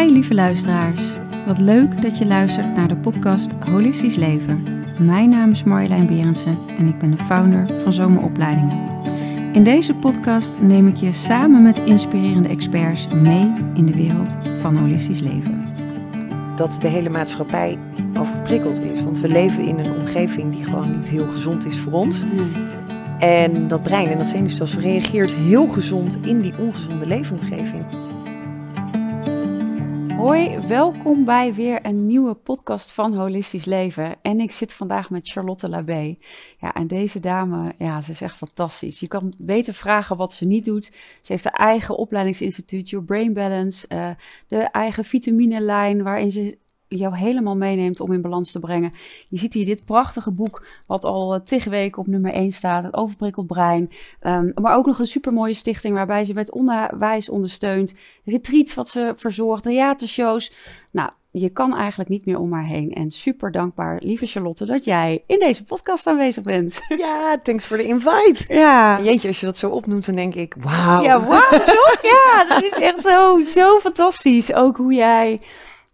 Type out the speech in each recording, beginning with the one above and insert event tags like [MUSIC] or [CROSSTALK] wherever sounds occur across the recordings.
Hi lieve luisteraars. Wat leuk dat je luistert naar de podcast Holistisch Leven. Mijn naam is Marjolein Berendsen en ik ben de founder van Zomeropleidingen. In deze podcast neem ik je samen met inspirerende experts mee in de wereld van holistisch leven. Dat de hele maatschappij overprikkeld is, want we leven in een omgeving die gewoon niet heel gezond is voor ons. En dat brein en dat zenuwstelsel reageert heel gezond in die ongezonde leefomgeving. Hoi, welkom bij weer een nieuwe podcast van Holistisch Leven. En ik zit vandaag met Charlotte Labé. Ja, en deze dame, ja, ze is echt fantastisch. Je kan beter vragen wat ze niet doet. Ze heeft haar eigen opleidingsinstituut, Your Brain Balance, eh, de eigen vitaminelijn waarin ze jou helemaal meeneemt om in balans te brengen. Je ziet hier dit prachtige boek, wat al eh, tig weken op nummer 1 staat, het overprikkeld brein. Ehm, maar ook nog een supermooie stichting waarbij ze met onderwijs ondersteunt. Retreats wat ze verzorgt, theatershows. Nou, je kan eigenlijk niet meer om haar heen. En super dankbaar, lieve Charlotte, dat jij in deze podcast aanwezig bent. Ja, thanks for the invite. [LAUGHS] Ja. Jeetje, als je dat zo opnoemt, dan denk ik, wauw. Ja, wauw, toch? Ja, dat is echt zo, zo fantastisch. Ook hoe jij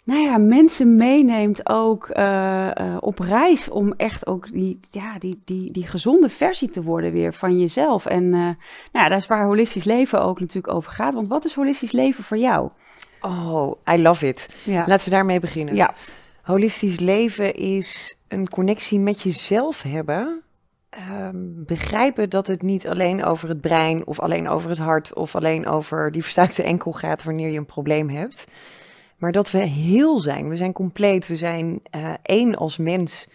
nou ja, mensen meeneemt ook eh, eh, op reis om echt ook die, ja, die, die, die gezonde versie te worden weer van jezelf. En eh, nou ja, dat is waar holistisch leven ook natuurlijk over gaat. Want wat is holistisch leven voor jou? Oh, I love it. Laten we daarmee beginnen. Ja. Holistisch leven is een connectie met jezelf hebben. Ehm, begrijpen dat het niet alleen over het brein of alleen over het hart of alleen over die verstuikte enkel gaat wanneer je een probleem hebt. Maar dat we heel zijn, we zijn compleet, we zijn eh, één als mens.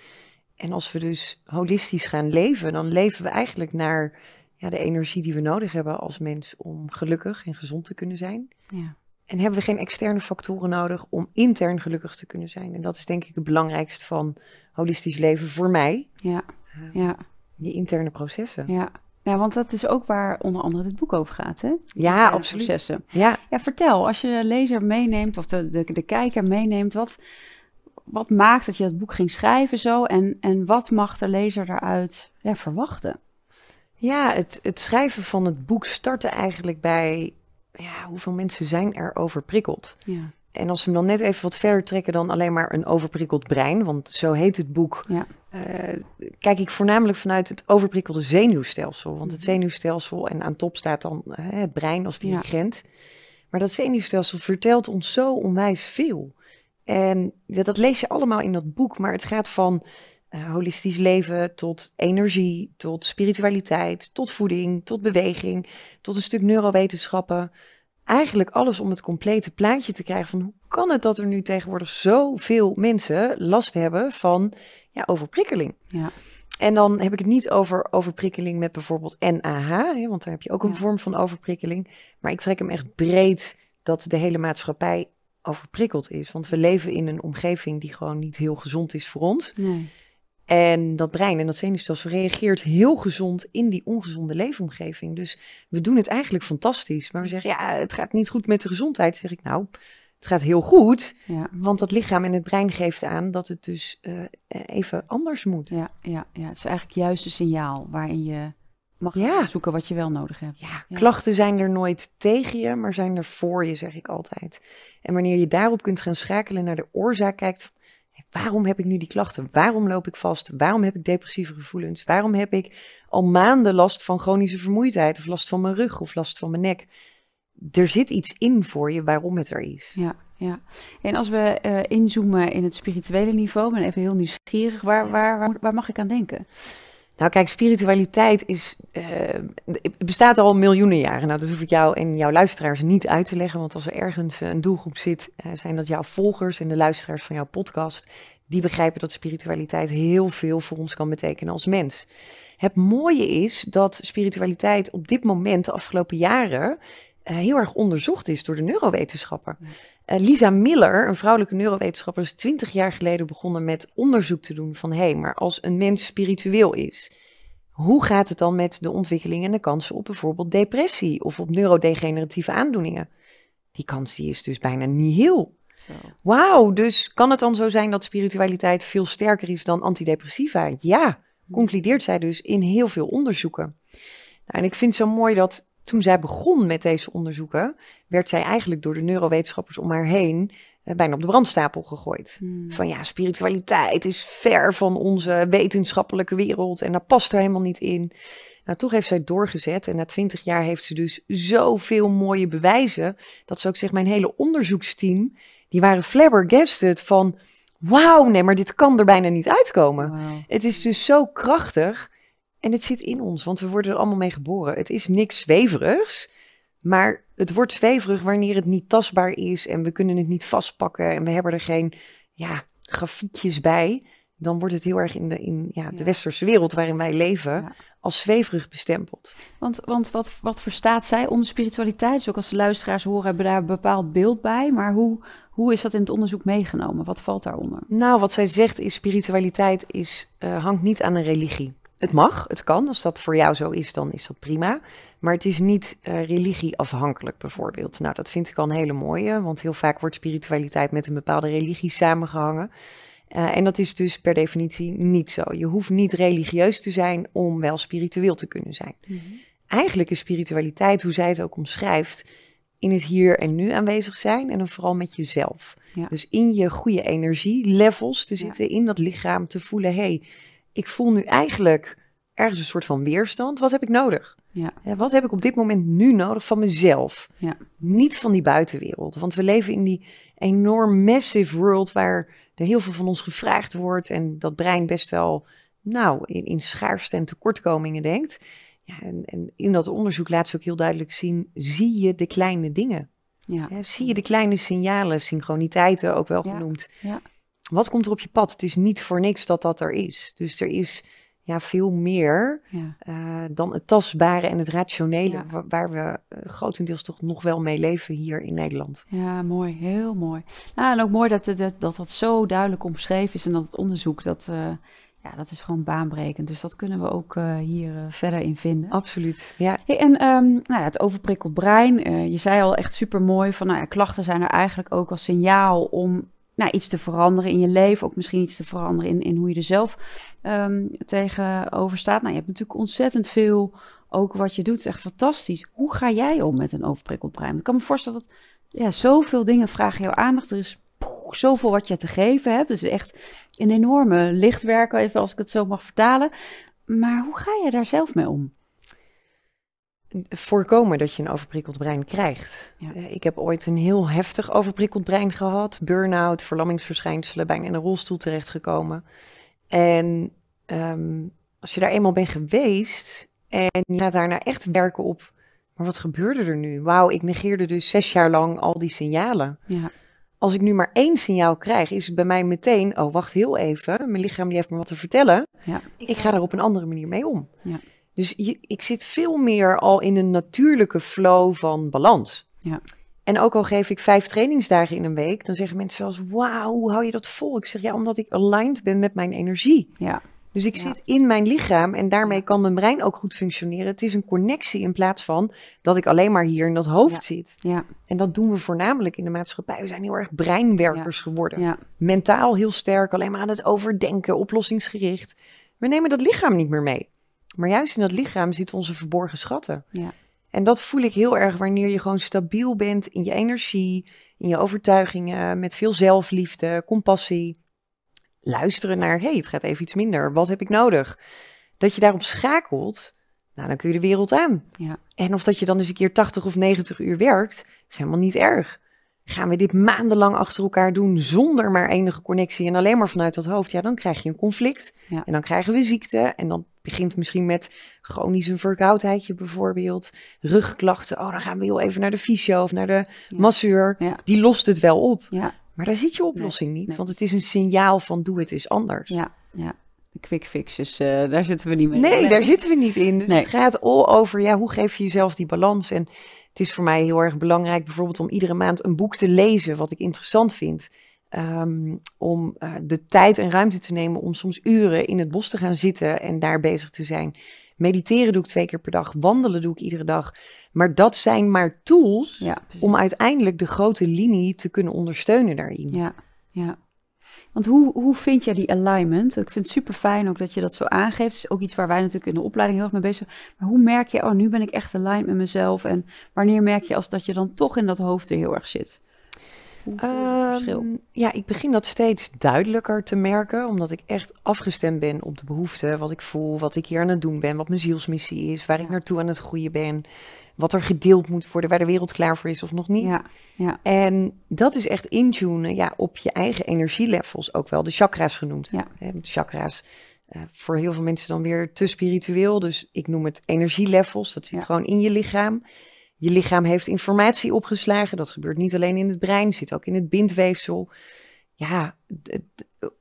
En als we dus holistisch gaan leven, dan leven we eigenlijk naar ja, de energie die we nodig hebben als mens om gelukkig en gezond te kunnen zijn. Ja. En hebben we geen externe factoren nodig om intern gelukkig te kunnen zijn. En dat is denk ik het belangrijkste van holistisch leven voor mij. Ja. Ehm, ja. Die interne processen. Ja. Ja, want dat is ook waar onder andere het boek over gaat, hè? Ja, absoluut. Processen. Ja. ja, vertel, als je de lezer meeneemt of de, de, de kijker meeneemt, wat, wat maakt dat je dat boek ging schrijven zo en, en wat mag de lezer daaruit verwachten? Ja, het, het schrijven van het boek startte eigenlijk bij ja, hoeveel mensen zijn er overprikkeld. Ja. En als we hem dan net even wat verder trekken dan alleen maar een overprikkeld brein, want zo heet het boek, ja. Eh, kijk ik voornamelijk vanuit het overprikkelde zenuwstelsel. Want het mhm. zenuwstelsel, en aan top staat dan eh, het brein als dirigent. Maar dat zenuwstelsel vertelt ons zo onwijs veel. En dat, lees je allemaal in dat boek, maar het gaat van eh, holistisch leven tot energie, tot spiritualiteit, tot voeding, tot beweging, tot een stuk neurowetenschappen eigenlijk alles om het complete plaatje te krijgen van hoe kan het dat er nu tegenwoordig zoveel mensen last hebben van ja, overprikkeling. Ja. En dan heb ik het niet over overprikkeling met bijvoorbeeld NAH, hè, want daar heb je ook een vorm van overprikkeling. Maar ik trek hem echt breed dat de hele maatschappij overprikkeld is. Want we leven in een omgeving die gewoon niet heel gezond is voor ons. Nee. En dat brein en dat zenuwstelsel reageert heel gezond in die ongezonde leefomgeving. Dus we doen het eigenlijk fantastisch. Maar we zeggen, ja, het gaat niet goed met de gezondheid. zeg ik, nou, het gaat heel goed. Ja. Want dat lichaam en het brein geeft aan dat het dus eh, even anders moet. Ja, ja, ja, het is eigenlijk juist een signaal waarin je mag zoeken wat je wel nodig hebt. Ja, ja, klachten zijn er nooit tegen je, maar zijn er voor je, zeg ik altijd. En wanneer je daarop kunt gaan schakelen naar de oorzaak kijkt waarom heb ik nu die klachten? Waarom loop ik vast? Waarom heb ik depressieve gevoelens? Waarom heb ik al maanden last van chronische vermoeidheid of last van mijn rug of last van mijn nek? Er zit iets in voor je waarom het er is. Ja, ja. En als we eh, inzoomen in het spirituele niveau, ben even heel nieuwsgierig, waar, waar, waar mag ik aan denken? Nou, kijk, spiritualiteit is, uh, bestaat al miljoenen jaren. Nou, dat hoef ik jou en jouw luisteraars niet uit te leggen. Want als er ergens eh, een doelgroep zit, eh, zijn dat jouw volgers en de luisteraars van jouw podcast. Die begrijpen dat spiritualiteit heel veel voor ons kan betekenen als mens. Het mooie is dat spiritualiteit op dit moment, de afgelopen jaren, eh, heel erg onderzocht is door de neurowetenschappen. Eh, Lisa Miller, een vrouwelijke neurowetenschapper, is twintig jaar geleden begonnen met onderzoek te doen van hé, hey, maar als een mens spiritueel is, hoe gaat het dan met de ontwikkeling en de kansen op bijvoorbeeld depressie of op neurodegeneratieve aandoeningen? Die kans die is dus bijna niet heel. Wauw, dus kan het dan zo zijn dat spiritualiteit veel sterker is dan antidepressiva? Ja, concludeert zij dus in heel veel onderzoeken. Nou, en ik vind het zo mooi dat toen zij begon met deze onderzoeken, werd zij eigenlijk door de neurowetenschappers om haar heen eh, bijna op de brandstapel gegooid. Hmm. Van ja, spiritualiteit is ver van onze wetenschappelijke wereld en daar past er helemaal niet in. Nou, toch heeft zij doorgezet en na twintig jaar heeft ze dus zoveel mooie bewijzen dat ze ook zegt, mijn hele onderzoeksteam, die waren flabbergasted van, wauw, nee, maar dit kan er bijna niet uitkomen. Het is dus zo krachtig en het zit in ons, want we worden er allemaal mee geboren. Het is niks zweverigs, maar het wordt zweverig wanneer het niet tastbaar is en we kunnen het niet vastpakken en we hebben er geen ja, grafiekjes bij. Dan wordt het heel erg in de, in, ja, de westerse wereld waarin wij leven als zweverig bestempeld. Want, want wat, wat verstaat zij onder spiritualiteit? Zoals ook als de luisteraars horen, hebben daar een bepaald beeld bij. Maar hoe, hoe is dat in het onderzoek meegenomen? Wat valt daaronder? Nou, wat zij zegt is spiritualiteit is, eh, hangt niet aan een religie het mag, het kan. Als dat voor jou zo is, dan is dat prima. Maar het is niet uh, religieafhankelijk bijvoorbeeld. Nou, dat vind ik al een hele mooie, want heel vaak wordt spiritualiteit met een bepaalde religie samengehangen. Eh, en dat is dus per definitie niet zo. Je hoeft niet religieus te zijn om wel spiritueel te kunnen zijn. Mhm. Eigenlijk is spiritualiteit, hoe zij het ook omschrijft, in het hier en nu aanwezig zijn en dan vooral met jezelf. Dus in je goede energie levels te zitten, in dat lichaam te voelen, hé, hey, ik voel nu eigenlijk ergens een soort van weerstand. Wat heb ik nodig? Ja. Wat heb ik op dit moment nu nodig van mezelf? Ja. Niet van die buitenwereld. Want we leven in die enorm massive world waar er heel veel van ons gevraagd wordt en dat brein best wel nou, in, in schaarste en tekortkomingen denkt. Ja, en, en, in dat onderzoek laat ze ook heel duidelijk zien, zie je de kleine dingen. Ja. zie je de kleine signalen, synchroniteiten ook wel genoemd. Ja wat komt er op je pad? Het is niet voor niks dat dat er is. Dus er is ja, veel meer eh, dan het tastbare en het rationele, waar, we eh, grotendeels toch nog wel mee leven hier in Nederland. Ja, mooi, heel mooi. Nou, en ook mooi dat dat, dat, dat zo duidelijk omschreven is en dat het onderzoek dat. Eh, ja, dat is gewoon baanbrekend. Dus dat kunnen we ook hier verder in vinden. Absoluut. Ja. en ehm, nou ja, het overprikkeld brein. je zei al echt super mooi van nou ja, klachten zijn er eigenlijk ook als signaal om nou, iets te veranderen in je leven. Ook misschien iets te veranderen in, in hoe je er zelf ehm, tegenover staat. Nou, je hebt natuurlijk ontzettend veel, ook wat je doet, is echt fantastisch. Hoe ga jij om met een overprikkeld brein? Ik kan me voorstellen dat ja, zoveel dingen vragen jouw aandacht. Er is zoveel wat je te geven hebt. Dus echt een enorme lichtwerker, even als ik het zo mag vertalen. Maar hoe ga je daar zelf mee om? voorkomen dat je een overprikkeld brein krijgt. Eh, ik heb ooit een heel heftig overprikkeld brein gehad. Burn-out, verlammingsverschijnselen, bijna in een rolstoel terechtgekomen. En ehm, als je daar eenmaal bent geweest en je gaat daarna echt werken op... maar wat gebeurde er nu? Wauw, ik negeerde dus zes jaar lang al die signalen. Ja. Als ik nu maar één signaal krijg, is het bij mij meteen... oh, wacht heel even, mijn lichaam die heeft me wat te vertellen. Ja. Ik ga er op een andere manier mee om. Ja. Dus ik zit veel meer al in een natuurlijke flow van balans. Ja. En ook al geef ik vijf trainingsdagen in een week, dan zeggen mensen zelfs: Wauw, hoe hou je dat vol? Ik zeg ja, omdat ik aligned ben met mijn energie. Ja. Dus ik zit in mijn lichaam en daarmee kan mijn brein ook goed functioneren. Het is een connectie in plaats van dat ik alleen maar hier in dat hoofd zit. Ja. En dat doen we voornamelijk in de maatschappij. We zijn heel erg breinwerkers ja. geworden. Mentaal heel sterk, alleen maar aan het overdenken, oplossingsgericht. We nemen dat lichaam niet meer mee. Maar juist in dat lichaam zitten onze verborgen schatten. Ja. En dat voel ik heel erg wanneer je gewoon stabiel bent in je energie, in je overtuigingen, met veel zelfliefde, compassie. Luisteren naar, hey, het gaat even iets minder, wat heb ik nodig? Dat je daarop schakelt, nou, dan kun je de wereld aan. Ja. En of dat je dan eens een keer 80 of 90 uur werkt, is helemaal niet erg. Gaan we dit maandenlang achter elkaar doen zonder maar enige connectie en alleen maar vanuit dat hoofd, ja, dan krijg je een conflict. En dan krijgen we ziekte en dan begint misschien met chronische verkoudheidje bijvoorbeeld, rugklachten. Oh, dan gaan we heel even naar de fysio of naar de ja. masseur. Die lost het wel op. Maar daar zit je oplossing niet, want het is een signaal van doe het is anders. Ja, ja. De quick fixes, eh, daar zitten we niet mee. Nee, nee. daar zitten we niet in. Dus het gaat al over ja, hoe geef je jezelf die balans. En het is voor mij heel erg belangrijk bijvoorbeeld om iedere maand een boek te lezen wat ik interessant vind. Ehm, om eh, de tijd en ruimte te nemen om soms uren in het bos te gaan zitten en daar bezig te zijn. Mediteren doe ik twee keer per dag, wandelen doe ik iedere dag. Maar dat zijn maar tools om uiteindelijk de grote linie te kunnen ondersteunen daarin. Ja, ja. Want hoe, hoe vind jij die alignment? Ik vind het super fijn ook dat je dat zo aangeeft. Het is ook iets waar wij natuurlijk in de opleiding heel erg mee bezig zijn. Maar hoe merk je, oh, nu ben ik echt aligned met mezelf? En wanneer merk je als dat je dan toch in dat hoofd weer heel erg zit? Ehm, ja, ik begin dat steeds duidelijker te merken, omdat ik echt afgestemd ben op de behoeften, wat ik voel, wat ik hier aan het doen ben, wat mijn zielsmissie is, waar ik naartoe aan het groeien ben, wat er gedeeld moet worden, waar de wereld klaar voor is of nog niet. Ja, ja. En dat is echt intunen ja, op je eigen energielevels, ook wel de chakra's genoemd. Ja. de chakra's eh, voor heel veel mensen dan weer te spiritueel, dus ik noem het energielevels, dat zit gewoon in je lichaam. Je lichaam heeft informatie opgeslagen. Dat gebeurt niet alleen in het brein, zit ook in het bindweefsel. Ja,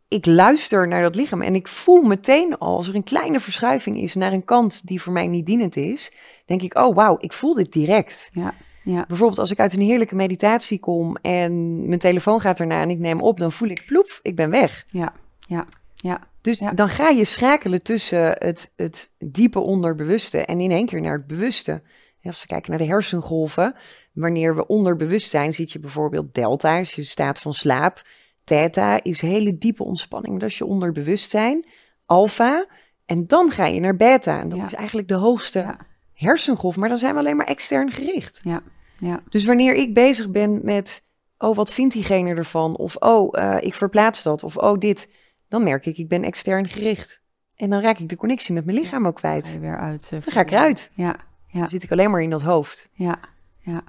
ik luister naar dat lichaam en ik voel meteen al, als er een kleine verschuiving is naar een kant die voor mij niet dienend is, denk ik, oh wauw, ik voel dit direct. Ja, ja. Bijvoorbeeld als ik uit een heerlijke meditatie kom en mijn telefoon gaat erna en ik neem op, dan voel ik ploef, ik ben weg. Ja, ja, ja. Dus dan ga je schakelen tussen het, het diepe onderbewuste en in één keer naar het bewuste. Als we kijken naar de hersengolven, wanneer we onder zijn, zit je bijvoorbeeld delta, als je staat van slaap. Theta is hele diepe ontspanning, dat is je onder bewustzijn. Alpha, en dan ga je naar beta. En dat is eigenlijk de hoogste hersengolf, maar dan zijn we alleen maar extern gericht. Ja. Ja. Dus wanneer ik bezig ben met, oh, wat vindt diegene ervan? Of, oh, eh, ik verplaats dat. Of, oh, dit. Dan merk ik, ik ben extern gericht. En dan raak ik de connectie met mijn lichaam ook kwijt. weer uit, eh, dan ga ik eruit. Ja. Dan zit ik alleen maar in dat hoofd. Ja, ja.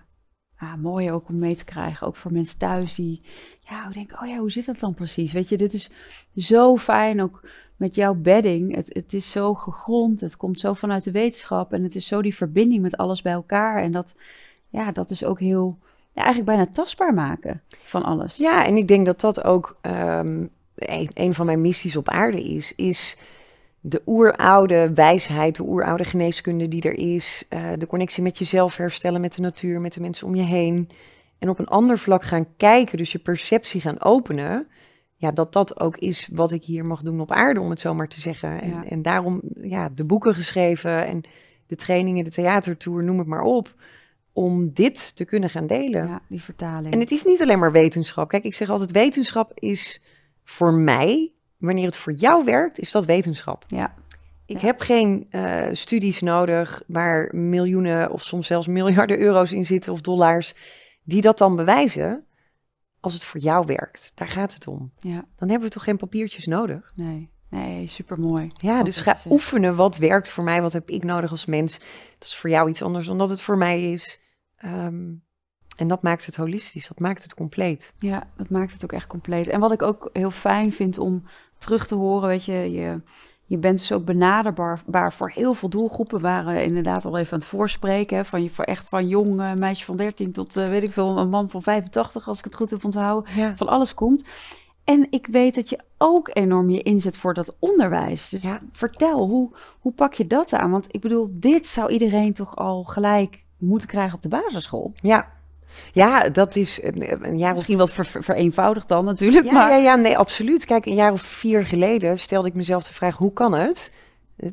Ah, mooi ook om mee te krijgen. Ook voor mensen thuis die ja, denken, oh ja, hoe zit dat dan precies? Weet je, dit is zo fijn ook met jouw bedding. Het, het is zo gegrond, het komt zo vanuit de wetenschap en het is zo die verbinding met alles bij elkaar. En dat, ja, dat is ook heel, ja, eigenlijk bijna tastbaar maken van alles. Ja, en ik denk dat dat ook ehm, een, een van mijn missies op aarde is, is de oeroude wijsheid, de oeroude geneeskunde die er is, eh, de connectie met jezelf herstellen, met de natuur, met de mensen om je heen. En op een ander vlak gaan kijken, dus je perceptie gaan openen. Ja, dat dat ook is wat ik hier mag doen op aarde, om het zo maar te zeggen. En, en daarom ja, de boeken geschreven en de trainingen, de theatertour, noem het maar op. Om dit te kunnen gaan delen. die vertaling. En het is niet alleen maar wetenschap. Kijk, ik zeg altijd: wetenschap is voor mij wanneer het voor jou werkt, is dat wetenschap. Ja. Ik heb geen eh, studies nodig waar miljoenen of soms zelfs miljarden euro's in zitten of dollars, die dat dan bewijzen. Als het voor jou werkt, daar gaat het om. Ja. Dan hebben we toch geen papiertjes nodig? Nee, nee supermooi. Ja, dus ga oefenen wat werkt voor mij, wat heb ik nodig als mens. Dat is voor jou iets anders dan dat het voor mij is. Ehm, en dat maakt het holistisch, dat maakt het compleet. Ja, dat maakt het ook echt compleet. En wat ik ook heel fijn vind om terug te horen. Weet je, je, je bent dus ook benaderbaar voor heel veel doelgroepen. waren inderdaad al even aan het voorspreken. van je, voor echt van jong eh, meisje van 13 tot eh, weet ik veel, een man van 85, als ik het goed heb onthouden. Van alles komt. En ik weet dat je ook enorm je inzet voor dat onderwijs. Dus ja. vertel, hoe, hoe pak je dat aan? Want ik bedoel, dit zou iedereen toch al gelijk moeten krijgen op de basisschool? Ja, ja, dat is een, jaar Misschien of... wat vereenvoudigd dan natuurlijk. Ja, maar... ja, ja, nee, absoluut. Kijk, een jaar of vier geleden stelde ik mezelf de vraag, hoe kan het eh,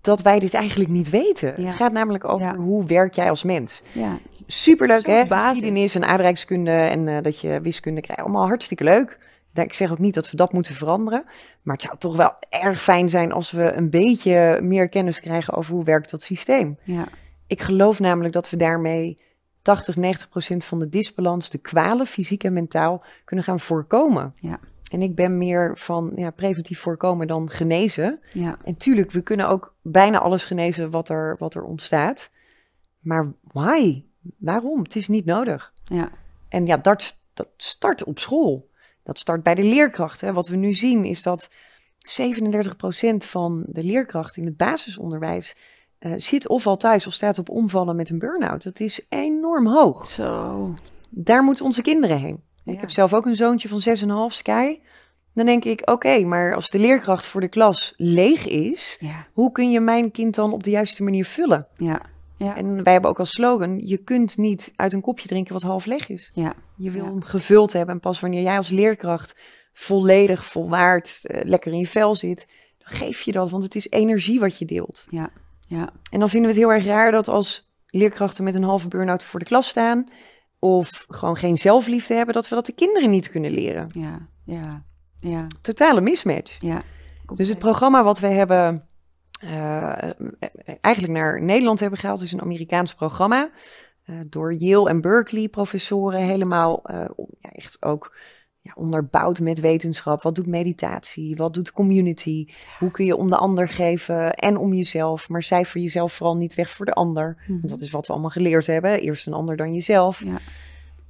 dat wij dit eigenlijk niet weten? Het gaat namelijk over hoe werk jij als mens? Ja. Superleuk, hè? Geschiedenis en aardrijkskunde en eh, dat je wiskunde krijgt. Allemaal hartstikke leuk. Ik zeg ook niet dat we dat moeten veranderen. Maar het zou toch wel erg fijn zijn als we een beetje meer kennis krijgen over hoe werkt dat systeem. Ja. Ik geloof namelijk dat we daarmee 80, 90 procent van de disbalans, de kwalen, fysiek en mentaal, kunnen gaan voorkomen. Ja. En ik ben meer van ja, preventief voorkomen dan genezen. Ja. En tuurlijk, we kunnen ook bijna alles genezen wat er, wat er ontstaat. Maar why? Waarom? Het is niet nodig. Ja. En ja, dat, start op school. Dat start bij de leerkrachten. Wat we nu zien is dat 37% van de leerkrachten in het basisonderwijs eh, zit of al thuis of staat op omvallen met een burn-out. Dat is enorm hoog. Zo. Daar moeten onze kinderen heen. Ik heb zelf ook een zoontje van 6,5, Sky. Dan denk ik, oké, maar als de leerkracht voor de klas leeg is, hoe kun je mijn kind dan op de juiste manier vullen? Ja. Ja. En wij hebben ook als slogan: je kunt niet uit een kopje drinken wat half leeg is. Ja. Je wil hem gevuld hebben. En pas wanneer jij als leerkracht volledig, volwaard, eh, lekker in je vel zit, dan geef je dat. Want het is energie wat je deelt. Ja. Ja. En dan vinden we het heel erg raar dat als leerkrachten met een halve burn-out voor de klas staan of gewoon geen zelfliefde hebben, dat we dat de kinderen niet kunnen leren. Ja, ja, ja. Totale mismatch. Ja. Dus het programma wat we hebben eh, eigenlijk naar Nederland hebben gehaald, is een Amerikaans programma. Eh, door Yale en Berkeley professoren helemaal eh, echt ook ja, onderbouwd met wetenschap. Wat doet meditatie? Wat doet community? Hoe kun je om de ander geven en om jezelf? Maar cijfer jezelf vooral niet weg voor de ander. Want mhm. dat is wat we allemaal geleerd hebben. Eerst een ander dan jezelf. Ja.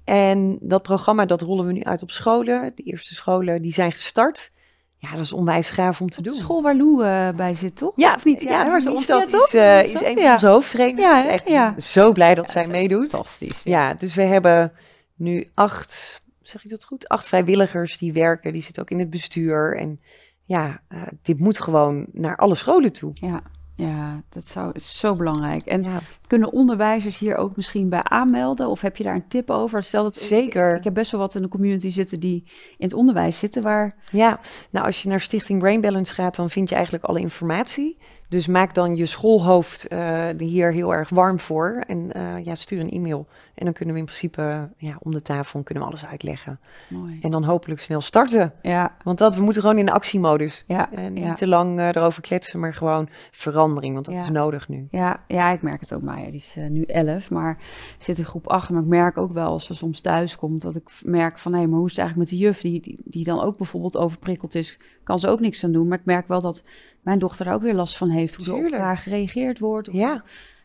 En dat programma, dat rollen we nu uit op scholen. De eerste scholen, die zijn gestart. Ja, dat is onwijs gaaf om te doen. school waar Lou eh, bij zit, toch? Ja, of niet? Ja, ja, eh, ja is, dat, is, uh, is, een van onze hoofdtrainers. echt zo blij dat zij meedoet. Fantastisch. Ja. dus we hebben nu acht zeg ik dat goed? Acht vrijwilligers die werken, die zitten ook in het bestuur. En ja, eh, dit moet gewoon naar alle scholen toe. Ja, ja dat, zou, is zo belangrijk. En kunnen onderwijzers hier ook misschien bij aanmelden? Of heb je daar een tip over? Stel dat Zeker. Ik, ik heb best wel wat in de community zitten die in het onderwijs zitten. Waar... Ja, nou als je naar Stichting Brain Balance gaat, dan vind je eigenlijk alle informatie. Dus maak dan je schoolhoofd eh, hier heel erg warm voor. En eh, ja, stuur een e-mail. En dan kunnen we in principe ja, om de tafel kunnen we alles uitleggen. Mooi. En dan hopelijk snel starten. Ja. Want dat, we moeten gewoon in actiemodus. Ja, en niet te lang eh, erover kletsen, maar gewoon verandering. Want dat is nodig nu. Ja, ja, ik merk het ook. Maya, die is nu 11, maar zit in groep 8. Maar ik merk ook wel als ze soms thuis komt, dat ik merk van... hé, maar hoe is het eigenlijk met de juf? die, die dan ook bijvoorbeeld overprikkeld is, kan ze ook niks aan doen. Maar ik merk wel dat mijn dochter ook weer last van heeft. Hoe Tuurlijk. er op gereageerd wordt. Of, ja.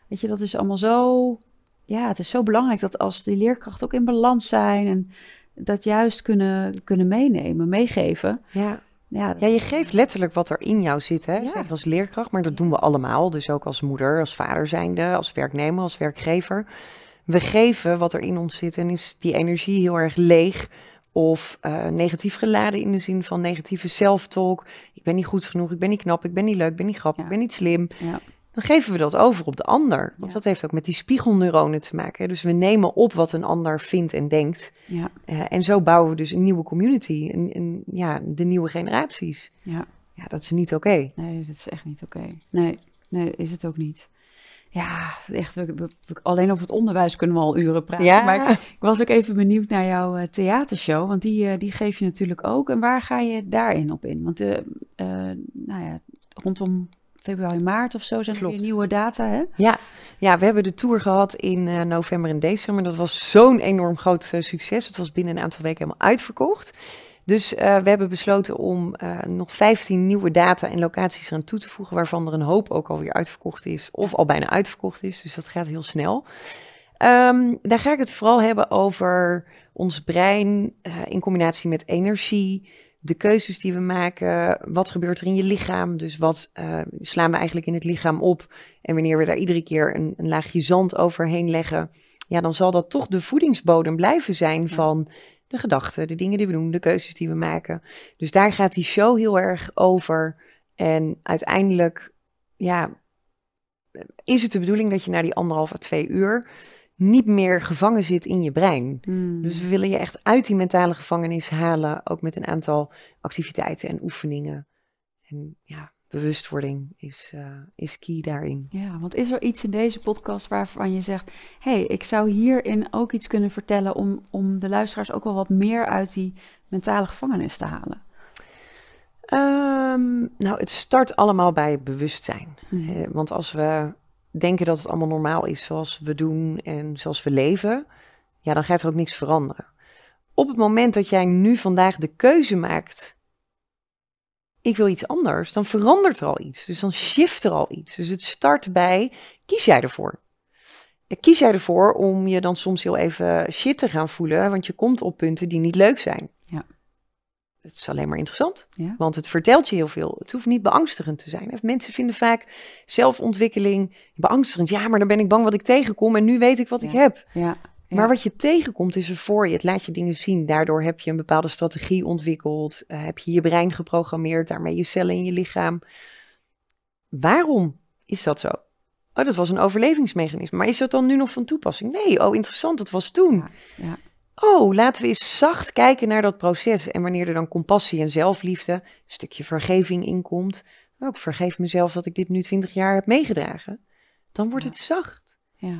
Weet je, dat is allemaal zo... Ja, het is zo belangrijk dat als die leerkrachten ook in balans zijn... en dat juist kunnen, kunnen meenemen, meegeven... Ja. Ja, ja, je geeft letterlijk wat er in jou zit, hè? Ja. als leerkracht, maar dat doen we allemaal. Dus ook als moeder, als vader zijnde, als werknemer, als werkgever. We geven wat er in ons zit en is die energie heel erg leeg of eh, negatief geladen in de zin van negatieve zelftalk. Ik ben niet goed genoeg, ik ben niet knap, ik ben niet leuk, ik ben niet grappig, ik ben niet slim. Ja. Dan geven we dat over op de ander. Want dat heeft ook met die spiegelneuronen te maken. Dus we nemen op wat een ander vindt en denkt. Eh, en zo bouwen we dus een nieuwe community. En, ja, de nieuwe generaties. Ja, dat is niet oké. Nee, dat is echt niet oké. Nee, nee, is het ook niet. Ja, echt, we, alleen over het onderwijs kunnen we al uren praten. Maar ik, was ook even benieuwd naar jouw eh, theatershow, want die, eh, die geef je natuurlijk ook. En waar ga je daarin op in? Want uh, nou ja, rondom februari, maart of zo zijn er nieuwe data, hè? Ja. ja, we hebben de tour gehad in november en december. Dat was zo'n enorm groot succes. Het was binnen een aantal weken helemaal uitverkocht. Dus eh, we hebben besloten om eh, nog 15 nieuwe data en locaties eraan toe te voegen, waarvan er een hoop ook alweer uitverkocht is of al bijna uitverkocht is. Dus dat gaat heel snel. Um, daar ga ik het vooral hebben over ons brein eh, in combinatie met energie, de keuzes die we maken, wat gebeurt er in je lichaam, dus wat slaan we eigenlijk in het lichaam op en wanneer we daar iedere keer een, een laagje zand overheen leggen, ja, dan zal dat toch de voedingsbodem blijven zijn van de gedachten, de dingen die we doen, de keuzes die we maken. Dus daar gaat die show heel erg over. En uiteindelijk, ja, is het de bedoeling dat je na die anderhalf à twee uur niet meer gevangen zit in je brein. Hmm. Dus we willen je echt uit die mentale gevangenis halen, ook met een aantal activiteiten en oefeningen. En ja, bewustwording is, eh, is key daarin. Ja, want is er iets in deze podcast waarvan je zegt: hey, ik zou hierin ook iets kunnen vertellen om, om de luisteraars ook wel wat meer uit die mentale gevangenis te halen? Ehm, nou, het start allemaal bij bewustzijn. Hmm. Want als we denken dat het allemaal normaal is zoals we doen en zoals we leven, ja, dan gaat er ook niks veranderen. Op het moment dat jij nu vandaag de keuze maakt ik wil iets anders, dan verandert er al iets. Dus dan shift er al iets. Dus het start bij, kies jij ervoor? Kies jij ervoor om je dan soms heel even shit te gaan voelen, want je komt op punten die niet leuk zijn. Ja. Het is alleen maar interessant, want het vertelt je heel veel. Het hoeft niet beangstigend te zijn. Mensen vinden vaak zelfontwikkeling beangstigend. Ja, maar dan ben ik bang wat ik tegenkom en nu weet ik wat ik heb. Ja. Maar wat je tegenkomt is er voor je. Het laat je dingen zien. Daardoor heb je een bepaalde strategie ontwikkeld. Eh, heb je je brein geprogrammeerd. Daarmee je cellen in je lichaam. Waarom is dat zo? Oh, dat was een overlevingsmechanisme. Maar is dat dan nu nog van toepassing? Nee, oh interessant, dat was toen. Ja, Oh, laten we eens zacht kijken naar dat proces. En wanneer er dan compassie en zelfliefde, een stukje vergeving inkomt. Oh, vergeef mezelf dat ik dit nu twintig jaar heb meegedragen. Dan wordt het zacht.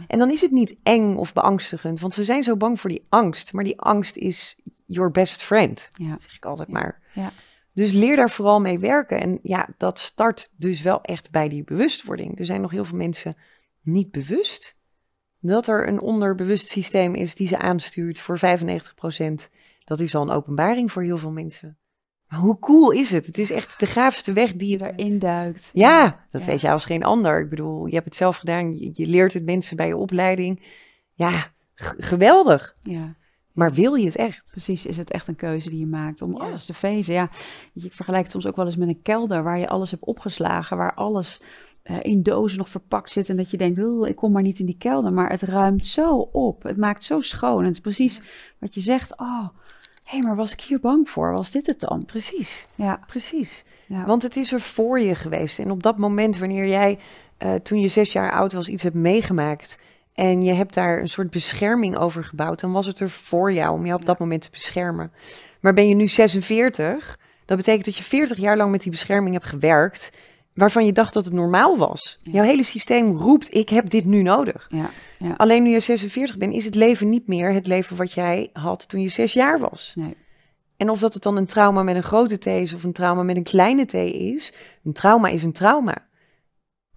En dan is het niet eng of beangstigend, want we zijn zo bang voor die angst. Maar die angst is your best friend, ja. zeg ik altijd maar. Ja. Dus leer daar vooral mee werken. En ja, dat start dus wel echt bij die bewustwording. Er zijn nog heel veel mensen niet bewust dat er een onderbewust systeem is die ze aanstuurt voor 95%. Dat is al een openbaring voor heel veel mensen. Maar hoe cool is het? Het is echt de gaafste weg die je daarin duikt. Ja, dat weet je als geen ander. Ik bedoel, je hebt het zelf gedaan. Je, leert het mensen bij je opleiding. Ja, geweldig. Ja. Maar wil je het echt? Precies, is het echt een keuze die je maakt om alles te fezen. Ja, je vergelijkt soms ook wel eens met een kelder waar je alles hebt opgeslagen, waar alles eh, in dozen nog verpakt zit en dat je denkt, ik kom maar niet in die kelder. Maar het ruimt zo op, het maakt zo schoon. En het is precies wat je zegt, oh, hé, maar was ik hier bang voor? Was dit het dan? Precies. Ja, precies. Want het is er voor je geweest. En op dat moment, wanneer jij eh, toen je zes jaar oud was, iets hebt meegemaakt. En je hebt daar een soort bescherming over gebouwd. Dan was het er voor jou om jou op dat moment te beschermen. Maar ben je nu 46? Dat betekent dat je 40 jaar lang met die bescherming hebt gewerkt waarvan je dacht dat het normaal was. Jouw hele systeem roept, ik heb dit nu nodig. Ja, ja. Alleen nu je 46 bent, is het leven niet meer het leven wat jij had toen je zes jaar was. Nee. En of dat het dan een trauma met een grote T is of een trauma met een kleine T is, een trauma is een trauma.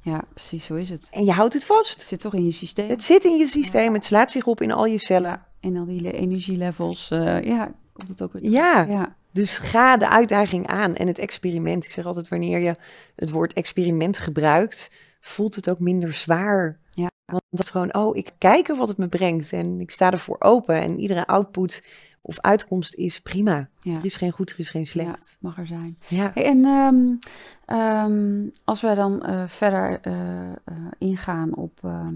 Ja, precies, zo is het. En je houdt het vast. Het zit toch in je systeem? Het zit in je systeem, het slaat zich op in al je cellen. En al die energielevels, eh, ja, ook weer Ja. Dus ga de uitdaging aan en het experiment. Ik zeg altijd, wanneer je het woord experiment gebruikt, voelt het ook minder zwaar. Ja. Want dat is gewoon, oh, ik kijk wat het me brengt en ik sta ervoor open. En iedere output of uitkomst is prima. Er is geen goed, er is geen slecht. Ja, mag er zijn. Ja. en ehm, ehm, als wij dan eh, verder eh, eh, ingaan op ehm,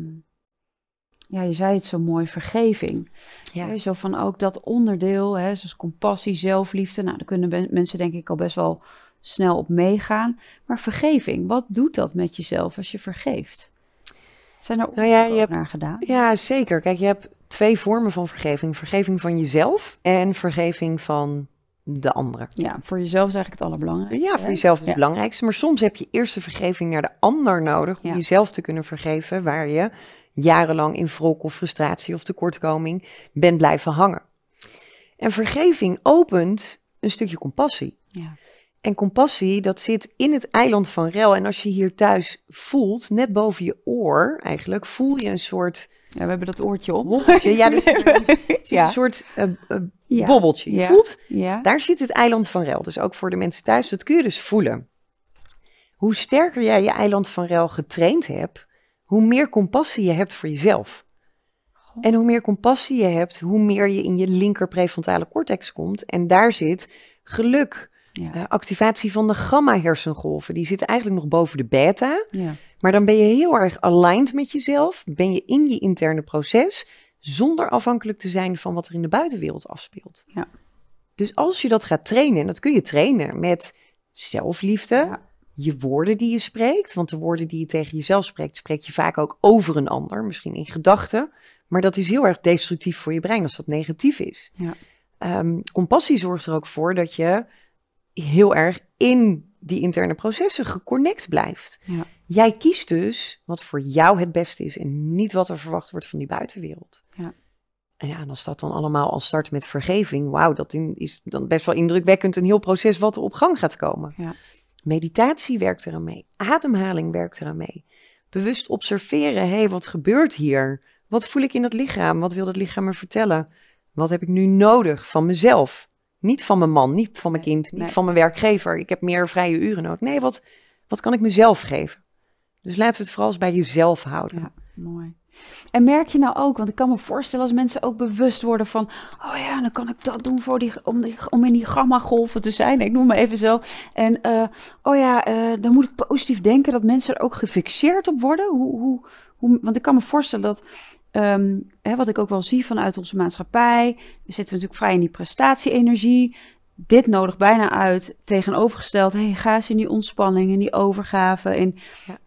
ja, je zei het zo mooi, vergeving. Ja. ja zo van ook dat onderdeel, hè, zoals compassie, zelfliefde. Nou, daar kunnen mensen denk ik al best wel snel op meegaan. Maar vergeving, wat doet dat met jezelf als je vergeeft? Zijn er nou ook hebt, naar gedaan? Ja, zeker. Kijk, je hebt twee vormen van vergeving. Vergeving van jezelf en vergeving van de ander. Ja, voor jezelf is eigenlijk het allerbelangrijkste. Ja, voor jezelf is het belangrijkste. Maar soms heb je eerst de vergeving naar de ander nodig... om jezelf te kunnen vergeven waar je jarenlang in wrok of frustratie of tekortkoming ben blijven hangen. En vergeving opent een stukje compassie. Ja. En compassie, dat zit in het eiland van rel. En als je hier thuis voelt, net boven je oor eigenlijk, voel je een soort... Ja, we hebben dat oortje op. Bobbeltje. Ja, dus, [LAUGHS] een soort eh, eh, bobbeltje. Je voelt, daar zit het eiland van rel. Dus ook voor de mensen thuis, dat kun je dus voelen. Hoe sterker jij je eiland van rel getraind hebt, hoe meer compassie je hebt voor jezelf. Oh. En hoe meer compassie je hebt, hoe meer je in je linker prefrontale cortex komt. En daar zit geluk, ja. Eh, activatie van de gamma-hersengolven. Die zitten eigenlijk nog boven de beta. Ja. Maar dan ben je heel erg aligned met jezelf. Ben je in je interne proces. Zonder afhankelijk te zijn van wat er in de buitenwereld afspeelt. Ja. Dus als je dat gaat trainen, en dat kun je trainen met zelfliefde, je woorden die je spreekt. Want de woorden die je tegen jezelf spreekt, spreek je vaak ook over een ander, misschien in gedachten. Maar dat is heel erg destructief voor je brein als dat negatief is. Ja. Ehm, compassie zorgt er ook voor dat je heel erg in die interne processen geconnect blijft. Ja. Jij kiest dus wat voor jou het beste is en niet wat er verwacht wordt van die buitenwereld. Ja. En ja, en als dat dan allemaal al start met vergeving, wauw, dat is dan best wel indrukwekkend een heel proces wat er op gang gaat komen. Ja. Meditatie werkt eraan mee. Ademhaling werkt eraan mee. Bewust observeren. Hé, hey, wat gebeurt hier? Wat voel ik in dat lichaam? Wat wil dat lichaam me vertellen? Wat heb ik nu nodig van mezelf? Niet van mijn man, niet van mijn kind, niet van mijn werkgever. Ik heb meer vrije uren nodig. Nee, wat, wat kan ik mezelf geven? Dus laten we het vooral eens bij jezelf houden. mooi. En merk je nou ook, want ik kan me voorstellen als mensen ook bewust worden van, oh ja, dan kan ik dat doen voor die, om, in die gamma-golven te zijn, ik noem maar even zo. En eh, oh ja, eh, dan moet ik positief denken dat mensen er ook gefixeerd op worden. Hoe, hoe, want ik kan me voorstellen dat ehm, hè, wat ik ook wel zie vanuit onze maatschappij. We zitten natuurlijk vrij in die prestatie-energie. Dit nodig bijna uit tegenovergesteld. Hey, ga eens in die ontspanning en die overgave. En,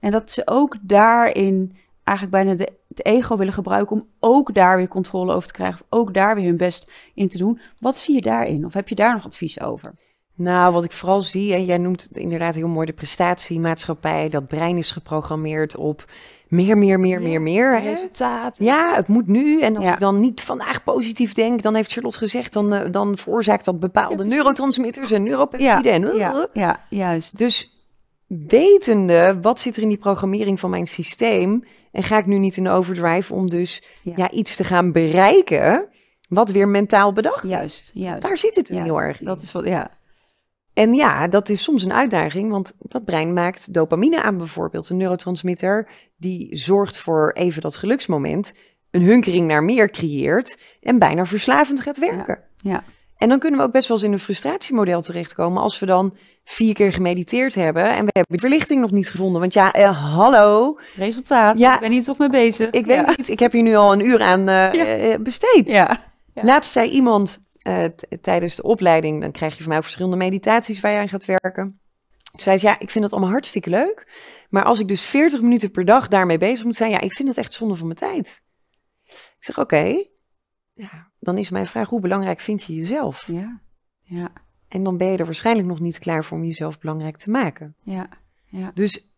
en dat ze ook daarin eigenlijk bijna de het ego willen gebruiken om ook daar weer controle over te krijgen. Of ook daar weer hun best in te doen. Wat zie je daarin? Of heb je daar nog advies over? Nou, wat ik vooral zie, en jij noemt het inderdaad heel mooi de prestatiemaatschappij. Dat brein is geprogrammeerd op meer, meer, meer, meer, meer. Resultaat. Ja, het moet nu. En als ik dan niet vandaag positief denk, dan heeft Charlotte gezegd, dan, eh, dan veroorzaakt dat bepaalde neurotransmitters en neuropeptiden. Ja, eh, eh, ja, juist. Dus wetende wat zit er in die programmering van mijn systeem en ga ik nu niet in overdrive om dus ja. iets te gaan bereiken wat weer mentaal bedacht juist, is. Juist. Daar zit het juist, heel erg. Dat is wat, ja. En ja, dat is soms een uitdaging, want dat brein maakt dopamine aan bijvoorbeeld, een neurotransmitter die zorgt voor even dat geluksmoment, een hunkering naar meer creëert en bijna verslavend gaat werken. ja. ja. En dan kunnen we ook best wel eens in een frustratiemodel terechtkomen als we dan vier keer gemediteerd hebben en we hebben de verlichting nog niet gevonden. Want ja, eh, hallo. Resultaat. Ja, ik ben niet of mee bezig. Ik weet niet. Ik heb hier nu al een uur aan eh, eh, besteed. Ja. Laatst zei iemand tijdens de opleiding, dan krijg je van mij verschillende meditaties waar je aan gaat werken. Toen zei ze, ja, ik vind dat allemaal hartstikke leuk. Maar als ik dus 40 minuten per dag daarmee bezig moet zijn, ja, ik vind het echt zonde van mijn tijd. Ik zeg, oké. Ja, dan is mijn vraag, hoe belangrijk vind je jezelf? Ja, ja. En dan ben je er waarschijnlijk nog niet klaar voor om jezelf belangrijk te maken. Ja, ja. Dus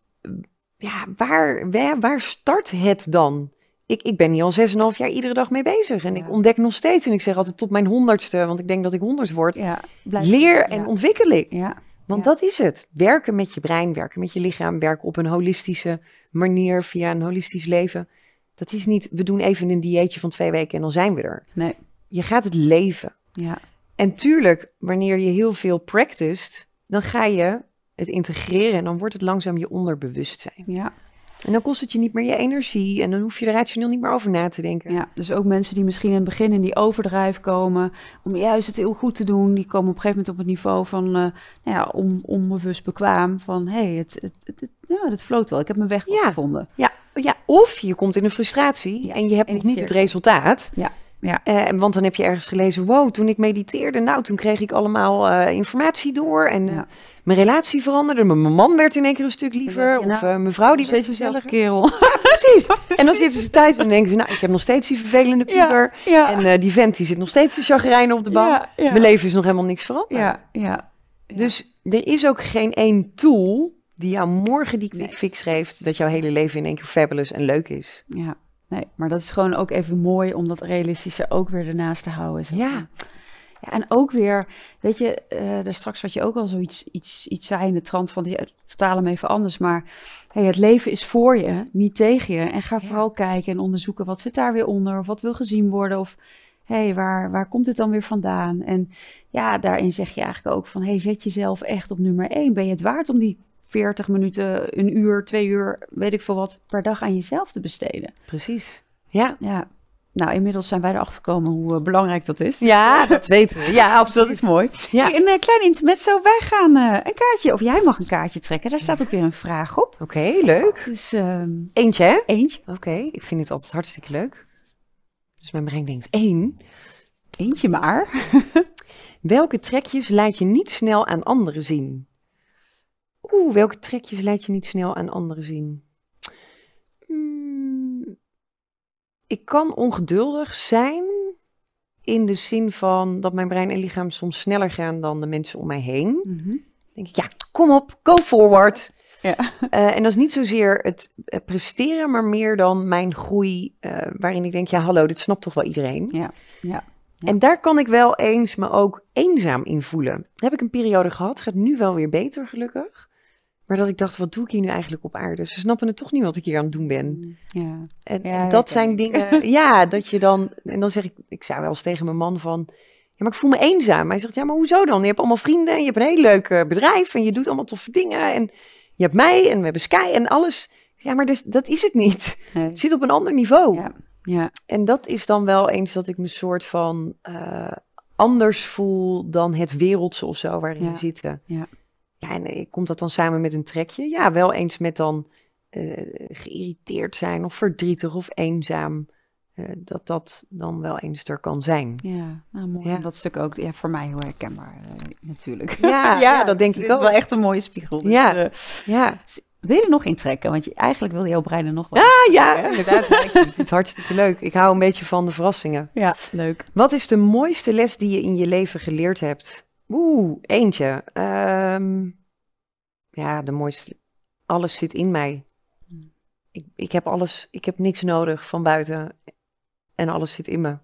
ja, waar, waar, waar start het dan? Ik, ik ben hier al 6,5 jaar iedere dag mee bezig. En ik ontdek nog steeds. En ik zeg altijd tot mijn honderdste, want ik denk dat ik honderd word. Ja, leer en ontwikkeling. Ja. Want dat is het. Werken met je brein, werken met je lichaam, werken op een holistische manier via een holistisch leven. Dat is niet, we doen even een dieetje van twee weken en dan zijn we er. Nee. Je gaat het leven. Ja. En tuurlijk, wanneer je heel veel practiced, dan ga je het integreren en dan wordt het langzaam je onderbewustzijn. Ja. En dan kost het je niet meer je energie en dan hoef je er rationeel niet meer over na te denken. Ja, dus ook mensen die misschien in het begin in die overdrijf komen, om juist het heel goed te doen, die komen op een gegeven moment op het niveau van eh, nou ja, onbewust bekwaam. Van hé, hey, het, het, ja, dat floot wel, ik heb mijn weg gevonden. Ja, ja, of je komt in een frustratie en je hebt nog niet het resultaat. Ja. Ja. Eh, want dan heb je ergens gelezen, wow, toen ik mediteerde, nou, toen kreeg ik allemaal eh, informatie door. En eh, mijn relatie veranderde, mijn man werd in één keer een stuk liever. of mijn vrouw die werd een kerel. precies. [LAUGHS] En dan zitten ze thuis en denken ze, nou, ik heb nog steeds die vervelende puber. En die vent die zit nog steeds de chagrijn op de bank. Mijn leven is nog helemaal niks veranderd. ja. Dus er is ook geen één tool die jou morgen die quick fix geeft, dat jouw hele leven in één keer fabulous en leuk is. Ja. Nee, maar dat is gewoon ook even mooi om dat realistische ook weer ernaast te houden. ja. ja. En ook weer, weet je, daar eh, straks wat je ook al zoiets iets, iets zei in de trant van, die, vertaal hem even anders, maar hey, het leven is voor je, niet tegen je. En ga vooral kijken en onderzoeken wat zit daar weer onder, of wat wil gezien worden, of hé, hey, waar, waar komt dit dan weer vandaan? En ja, daarin zeg je eigenlijk ook van, hé, hey, zet jezelf echt op nummer één. Ben je het waard om die 40 minuten, een uur, twee uur, weet ik veel wat, per dag aan jezelf te besteden. Precies. Ja. ja. Nou, inmiddels zijn wij erachter gekomen hoe eh, belangrijk dat is. Ja, dat weten we. Ja, absoluut. Dus dat is mooi. Ja. een uh, klein intermezzo. Wij gaan eh, een kaartje, of jij mag een kaartje trekken. Daar staat ook weer een vraag op. Oké, leuk. Dus, ehm, eentje, hè? Eentje. Oké, ik vind dit altijd hartstikke leuk. Dus mijn brein denkt één. Eentje maar. [LAUGHS] Welke trekjes laat je niet snel aan anderen zien? Oeh, welke trekjes laat je niet snel aan anderen zien? Hmm, ik kan ongeduldig zijn in de zin van dat mijn brein en lichaam soms sneller gaan dan de mensen om mij heen. Mm denk ik, ja, kom op, go forward. Ja. Eh, en dat is niet zozeer het eh, presteren, maar meer dan mijn groei, eh, waarin ik denk, ja, hallo, dit snapt toch wel iedereen. Ja. ja. Ja. En daar kan ik wel eens me ook eenzaam in voelen. Heb ik een periode gehad, gaat nu wel weer beter gelukkig. Maar dat ik dacht, wat doe ik hier nu eigenlijk op aarde? Ze snappen het toch niet wat ik hier aan het doen ben. Mm, ja. En, en dat zijn dingen, [LAUGHS] ja, dat je dan... En dan zeg ik, ik zei wel eens tegen mijn man van... Ja, maar ik voel me eenzaam. Hij zegt, ja, maar hoezo dan? Je hebt allemaal vrienden en je hebt een heel leuk eh, bedrijf... en je doet allemaal toffe dingen en je hebt mij en we hebben Sky en alles. Ja, maar dus, dat is het niet. Het zit op een ander niveau. Ja. ja. En dat is dan wel eens dat ik me soort van eh, anders voel... dan het wereldse of zo waarin we zitten. Ja en eh, komt dat dan samen met een trekje? Ja, wel eens met dan uh, geïrriteerd zijn of verdrietig of eenzaam. Eh, dat dat dan wel eens er kan zijn. Ja, nou mooi. Dat stuk ook ja, voor mij heel herkenbaar uh, natuurlijk. Ja, [LAUGHS] dat denk ik ook. wel echt een mooie spiegel. Dus, ja, ja. Wil je er nog in trekken? Want je, eigenlijk wil jouw brein nog wel. Ah, ja, inderdaad. vind het hartstikke leuk. Ik hou een beetje van de verrassingen. Ja, leuk. Wat is de mooiste les die je in je leven geleerd hebt? Oeh, eentje. Ehm, ja, de mooiste. Alles zit in mij. Hmm. Ik, ik heb alles, ik heb niks nodig van buiten. En alles zit in me.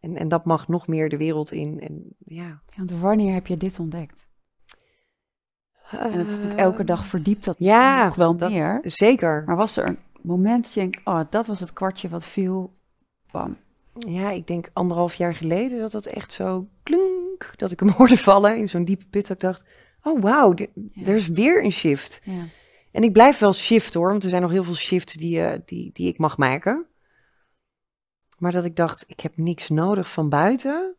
En, en dat mag nog meer de wereld in. En, ja. Want wanneer heb je dit ontdekt? en het is natuurlijk elke dag ehm, verdiept dat ja, nog wel meer. Zeker. Maar was er een moment dat je denkt, oh, dat was het kwartje wat viel, bam ja, ik denk anderhalf jaar geleden dat dat echt zo klunk, dat ik hem [LAUGHS] hoorde vallen in zo'n diepe pit Dat ik dacht, oh wauw, er is weer een shift. Ja. En ik blijf wel shift hoor, want er zijn nog heel veel shifts die, eh, die, die ik mag maken. Maar dat ik dacht, ik heb niks nodig van buiten,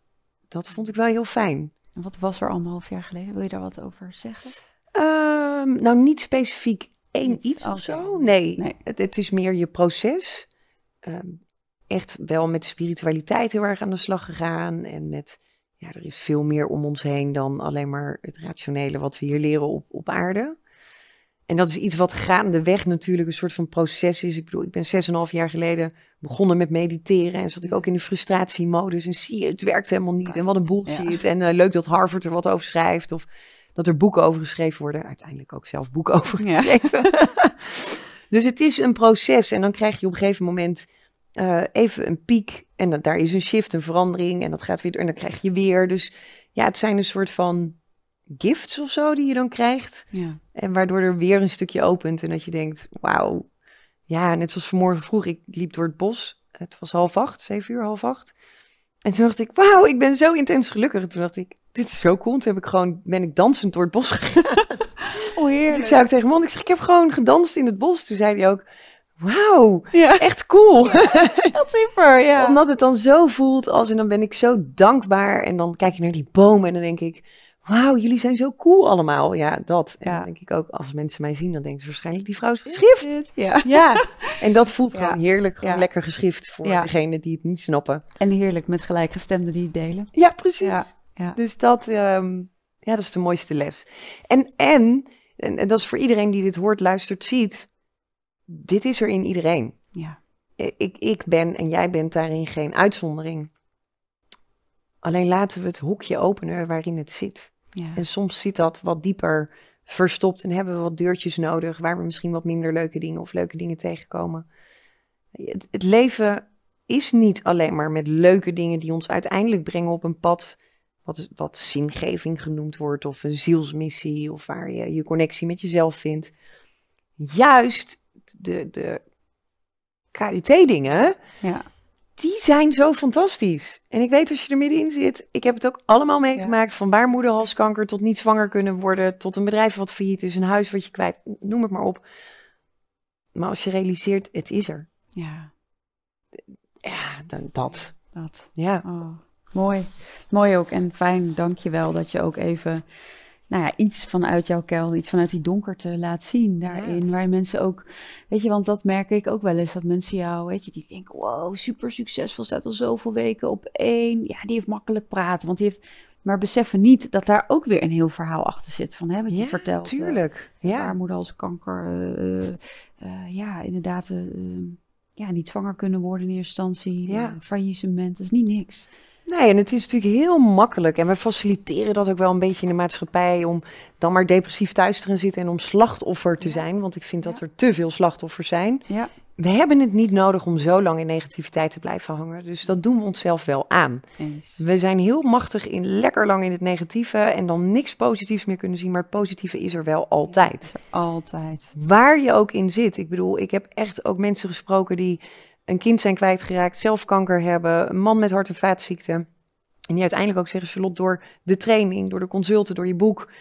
dat vond ik wel heel fijn. wat was er anderhalf jaar geleden? Wil je daar wat over zeggen? Ehm, nou, niet specifiek één iets, of zo. Nee, nee. Het, het, is meer je proces. Um, echt wel met de spiritualiteit heel erg aan de slag gegaan. En met, ja, er is veel meer om ons heen dan alleen maar het rationele wat we hier leren op, op aarde. En dat is iets wat gaandeweg natuurlijk een soort van proces is. Ik bedoel, ik ben 6,5 jaar geleden begonnen met mediteren. En zat ik ook in de frustratiemodus. En zie je, het werkt helemaal niet. En wat een bullshit. En eh, leuk dat Harvard er wat over schrijft. Of dat er boeken over geschreven worden. Uiteindelijk ook zelf boeken over geschreven. [LAUGHS] dus het is een proces. En dan krijg je op een gegeven moment eh, even een piek en dat, daar is een shift, een verandering en dat gaat weer door en dan krijg je weer. Dus ja, het zijn een soort van gifts of zo die je dan krijgt. Ja. En waardoor er weer een stukje opent en dat je denkt, wauw. Ja, net zoals vanmorgen vroeg, ik liep door het bos. Het was half acht, zeven uur, half acht. En toen dacht ik, wauw, ik ben zo intens gelukkig. En toen dacht ik, dit is zo cool. heb ik gewoon, ben ik dansend door het bos [LAUGHS] gegaan. Oh, heerlijk. Dus ik zei ook tegen man, ik zeg, ik heb gewoon gedanst in het bos. Toen zei hij ook, wauw, echt cool. [LAUGHS] super, ja. Omdat het dan zo voelt als en dan ben ik zo dankbaar. En dan kijk je naar die bomen en dan denk ik, wauw, jullie zijn zo cool allemaal. Ja, dat. En dan denk ik ook, als mensen mij zien, dan denken ze waarschijnlijk, die vrouw is geschrift. Ja. ja. En dat voelt gewoon heerlijk, gewoon lekker geschrift voor degene die het niet snappen. En heerlijk met gelijkgestemden die het delen. Ja, precies. Dus dat, ehm, ja, dat is de mooiste les. en, en, en dat is voor iedereen die dit hoort, luistert, ziet dit is er in iedereen. Ja. Eh, ik, ik ben en jij bent daarin geen uitzondering. Alleen laten we het hoekje openen waarin het zit. Ja. En soms zit dat wat dieper verstopt en hebben we wat deurtjes nodig waar we misschien wat minder leuke dingen of leuke dingen tegenkomen. Het, leven is niet alleen maar met leuke dingen die ons uiteindelijk brengen op een pad wat, wat zingeving genoemd wordt of een zielsmissie of waar je je connectie met jezelf vindt. Juist de, de KUT-dingen, ja. die zijn zo fantastisch. En ik weet als je er middenin zit, ik heb het ook allemaal meegemaakt, ja. van baarmoederhalskanker tot niet zwanger kunnen worden, tot een bedrijf wat failliet is, een huis wat je kwijt, noem het maar op. Maar als je realiseert, het is er. Ja. Ja, dan dat. Dat. Ja. Oh, mooi. Mooi ook en fijn. Dank je wel dat je ook even nou ja, iets vanuit jouw kelder, iets vanuit die donkerte laat zien daarin. Waar mensen ook, weet je, want dat merk ik ook wel eens, dat mensen jou, weet je, die denken, wow, super succesvol, staat al zoveel weken op één. Ja, die heeft makkelijk praten, want die heeft, maar beseffen niet dat daar ook weer een heel verhaal achter zit van, hè, wat ja, je vertelt. Eh, tuurlijk, uh, ja. Armoede als kanker, eh, eh, ja, inderdaad, ja, niet zwanger kunnen worden in eerste instantie, ja. faillissement, dat is niet niks. Nee, en het is natuurlijk heel makkelijk. En we faciliteren dat ook wel een beetje in de maatschappij om dan maar depressief thuis te gaan zitten en om slachtoffer te zijn. Want ik vind dat er te veel slachtoffers zijn. Ja. We hebben het niet nodig om zo lang in negativiteit te blijven hangen. Dus dat doen we onszelf wel aan. We zijn heel machtig in lekker lang in het negatieve en dan niks positiefs meer kunnen zien. Maar het positieve is er wel altijd. altijd. Waar je ook in zit. Ik bedoel, ik heb echt ook mensen gesproken die een kind zijn kwijtgeraakt, zelf kanker hebben, een man met hart- en vaatziekten. En die uiteindelijk ook zeggen, Charlotte, door de training, door de consulten, door je boek,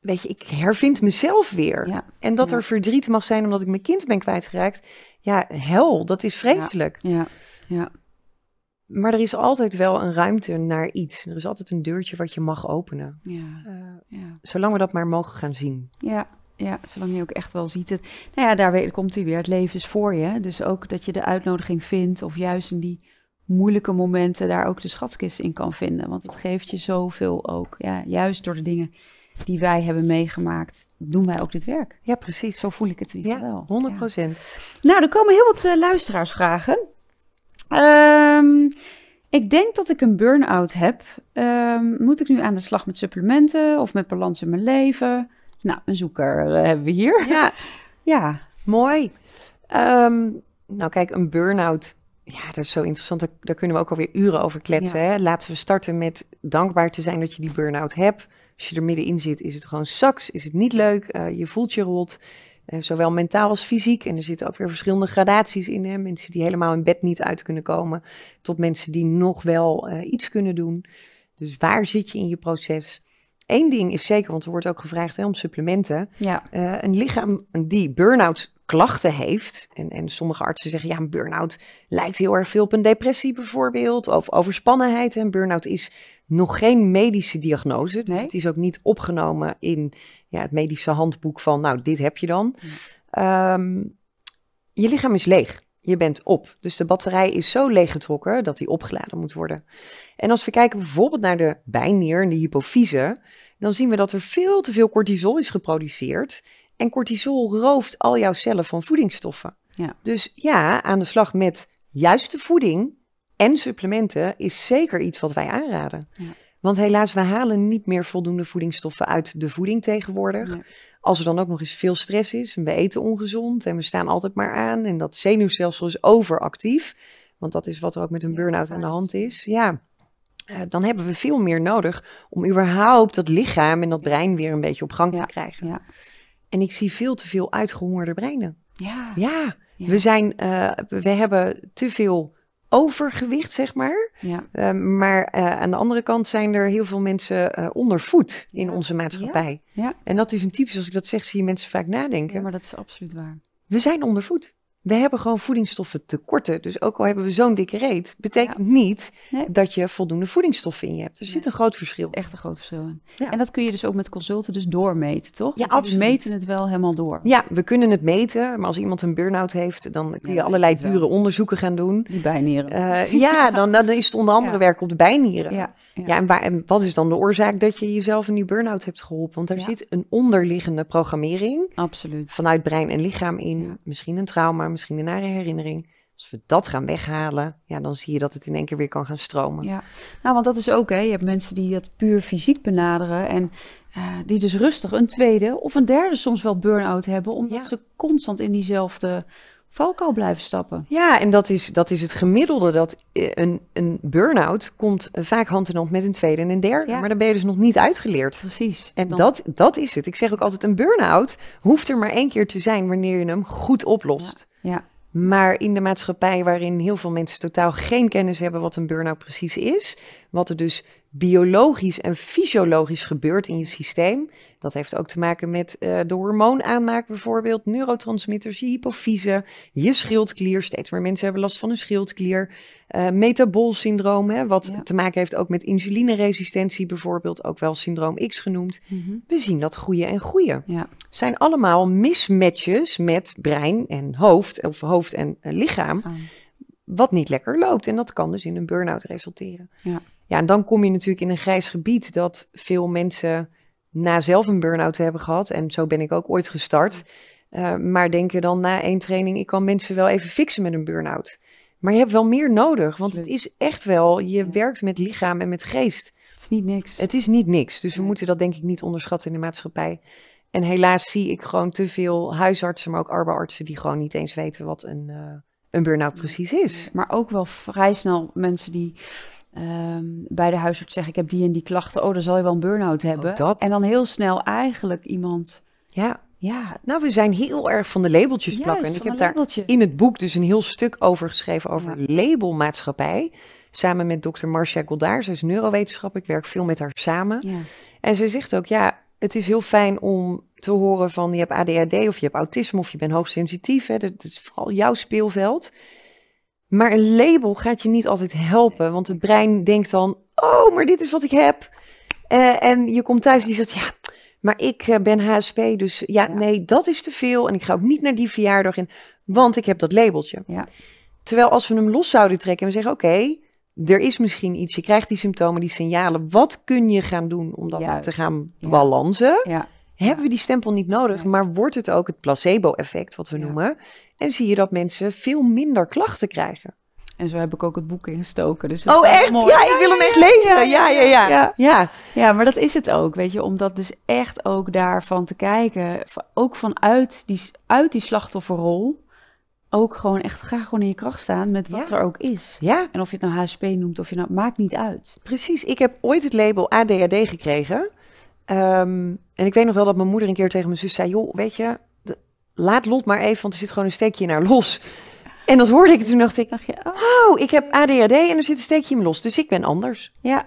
weet je, ik hervind mezelf weer. Ja, en dat er verdriet mag zijn omdat ik mijn kind ben kwijtgeraakt, ja, hel, dat is vreselijk. Ja, ja, Maar er is altijd wel een ruimte naar iets. Er is altijd een deurtje wat je mag openen. Ja, uh, Zolang we dat maar mogen gaan zien. Ja, ja, zolang je ook echt wel ziet het. Nou ja, daar komt hij weer. Het leven is voor je. Dus ook dat je de uitnodiging vindt, of juist in die moeilijke momenten daar ook de schatkist in kan vinden. Want het geeft je zoveel ook. Ja, juist door de dingen die wij hebben meegemaakt, doen wij ook dit werk. Ja, precies. Zo voel ik het in wel. 100 procent. Nou, er komen heel wat eh, luisteraarsvragen. Ehm, ik denk dat ik een burn-out heb. Ehm, moet ik nu aan de slag met supplementen of met balans in mijn leven? Nou, een zoeker eh, hebben we hier. Ja, [LAUGHS] ja. mooi. Ehm, nou kijk, een burn-out. Ja, dat is zo interessant. Daar, kunnen we ook alweer uren over kletsen. Hè? Laten we starten met dankbaar te zijn dat je die burn-out hebt. Als je er middenin zit, is het gewoon saks. Is het niet leuk. Eh, je voelt je rot. Eh, zowel mentaal als fysiek. En er zitten ook weer verschillende gradaties in. Hè? Mensen die helemaal in bed niet uit kunnen komen. Tot mensen die nog wel iets kunnen doen. Dus waar zit je in je proces? Eén ding is zeker, want er wordt ook gevraagd hè, om supplementen. Ja. Eh, een lichaam die burn-out klachten heeft. En, en sommige artsen zeggen, ja, een burn-out lijkt heel erg veel op een depressie bijvoorbeeld. Of overspannenheid. Een burn-out is nog geen medische diagnose. Dus nee? Het is ook niet opgenomen in ja, het medische handboek van, nou, dit heb je dan. Ehm, je lichaam is leeg je bent op. Dus de batterij is zo leeggetrokken dat die opgeladen moet worden. En als we kijken bijvoorbeeld naar de bijnier en de hypofyse, dan zien we dat er veel te veel cortisol is geproduceerd. En cortisol rooft al jouw cellen van voedingsstoffen. Ja. Dus ja, aan de slag met juiste voeding en supplementen is zeker iets wat wij aanraden. Ja. Want helaas, we halen niet meer voldoende voedingsstoffen uit de voeding tegenwoordig. Als er dan ook nog eens veel stress is en we eten ongezond en we staan altijd maar aan en dat zenuwstelsel is overactief, want dat is wat er ook met een burn-out aan de hand is. Ja. Eh, dan hebben we veel meer nodig om überhaupt dat lichaam en dat brein weer een beetje op gang te krijgen. Ja. En ik zie veel te veel uitgehongerde breinen. Ja. ja. We, zijn, eh, we hebben te veel overgewicht, zeg maar. Ja. Ehm, maar eh, aan de andere kant zijn er heel veel mensen uh, ondervoed in onze maatschappij. Ja. En dat is een typisch, als ik dat zeg, zie je mensen vaak nadenken. maar dat is absoluut waar. We zijn ondervoed we hebben gewoon voedingsstoffen tekorten. Dus ook al hebben we zo'n dikke reet, betekent niet dat je voldoende voedingsstoffen in je hebt. Er zit een groot verschil. Echt een groot verschil in. En dat kun je dus ook met consulten dus doormeten, toch? Ja, dus absoluut. We meten het wel helemaal door. Ja, we kunnen het meten. Maar als iemand een burn-out heeft, dan kun je allerlei dure onderzoeken gaan doen. Die bijnieren. Eh, [LAUGHS] ja, dan, dan, is het onder andere werk op de bijnieren. Ja, en, en, wat is dan de oorzaak dat je jezelf een die burn-out hebt geholpen? Want daar zit een onderliggende programmering. Absoluut. Vanuit brein en lichaam in. Misschien een trauma misschien een nare herinnering. Als we dat gaan weghalen, ja, dan zie je dat het in één keer weer kan gaan stromen. Ja, nou, want dat is ook, hè. Je hebt mensen die dat puur fysiek benaderen en eh, die dus rustig een tweede of een derde soms wel burn-out hebben, omdat ze constant in diezelfde valkuil blijven stappen. Ja, en dat is, dat is het gemiddelde. Dat eh, een, een burn-out komt eh, vaak hand in hand met een tweede en een derde. Maar dan ben je dus nog niet uitgeleerd. Precies. En dat, dat is het. Ik zeg ook altijd, een burn-out hoeft er maar één keer te zijn wanneer je hem goed oplost. ja. ja. Maar in de maatschappij waarin heel veel mensen totaal geen kennis hebben wat een burn-out precies is, wat er dus biologisch en fysiologisch gebeurt in je systeem. Dat heeft ook te maken met eh, de hormoonaanmaak bijvoorbeeld, neurotransmitters, je hypofyse, je schildklier. Steeds meer mensen hebben last van hun schildklier. Uh, eh, metabolsyndroom, hè, wat te maken heeft ook met insulineresistentie bijvoorbeeld, ook wel syndroom X genoemd. Mhm. We zien dat groeien en groeien. Ja. Zijn allemaal mismatches met brein en hoofd, of hoofd en eh, lichaam. Wat niet lekker loopt. En dat kan dus in een burn-out resulteren. Ja. Ja, en dan kom je natuurlijk in een grijs gebied dat veel mensen na zelf een burn-out hebben gehad, en zo ben ik ook ooit gestart, uh, maar je dan na één training, ik kan mensen wel even fixen met een burn-out. Maar je hebt wel meer nodig, want het is echt wel, je werkt met lichaam en met geest. Het is niet niks. Het is niet niks, dus we moeten dat denk ik niet onderschatten in de maatschappij. En helaas zie ik gewoon te veel huisartsen, maar ook arbeidsartsen die gewoon niet eens weten wat een, eh, een burn-out precies is. Maar ook wel vrij snel mensen die Ehm, bij de huisarts zeg ik heb die en die klachten. Oh, dan zal je wel een burn-out oh, hebben. en dan heel snel eigenlijk iemand. Ja. ja. Nou, we zijn heel erg van de labeltjes plakken. en ik heb labeltje. daar in het boek dus een heel stuk over geschreven over labelmaatschappij. Samen met dokter Marcia Goldaar. Ze is neurowetenschapper. Ik werk veel met haar samen. Ja. En ze zegt ook, ja, het is heel fijn om te horen van je hebt ADHD of je hebt autisme of je bent hoogsensitief. Dat is vooral jouw speelveld. Maar een label gaat je niet altijd helpen, want het brein denkt dan: oh, maar dit is wat ik heb. Eh, en je komt thuis en die zegt: ja, maar ik eh, ben HSP, dus ja, nee, dat is te veel. En ik ga ook niet naar die verjaardag in, want ik heb dat labeltje. Ja. Terwijl als we hem los zouden trekken en we zeggen: oké, er is misschien iets, je krijgt die symptomen, die signalen. Wat kun je gaan doen om dat te gaan balansen? Ja. Hebben we die stempel niet nodig, maar wordt het ook het placebo-effect, wat we noemen? En zie je dat mensen veel minder klachten krijgen. En zo heb ik ook het boek ingestoken. Dus oh, echt? Ja, ik wil hem echt lezen. Ja, ja, ja, ja. Ja, maar dat is het ook, weet je. Om dat dus echt ook daarvan te kijken. Ook vanuit die, uit die slachtofferrol. Ook gewoon echt, graag gewoon in je kracht staan met wat er ook is. Ja. En of je het nou HSP noemt of je nou, maakt niet uit. Precies, ik heb ooit het label ADHD gekregen. Ehm, en ik weet nog wel dat mijn moeder een keer tegen mijn zus zei, joh, weet je, laat Lot maar even, want er zit gewoon een steekje naar los. En dat hoorde ik toen dacht ik, dacht oh. ik heb ADHD en er zit een steekje in los. Dus ik ben anders. Ja.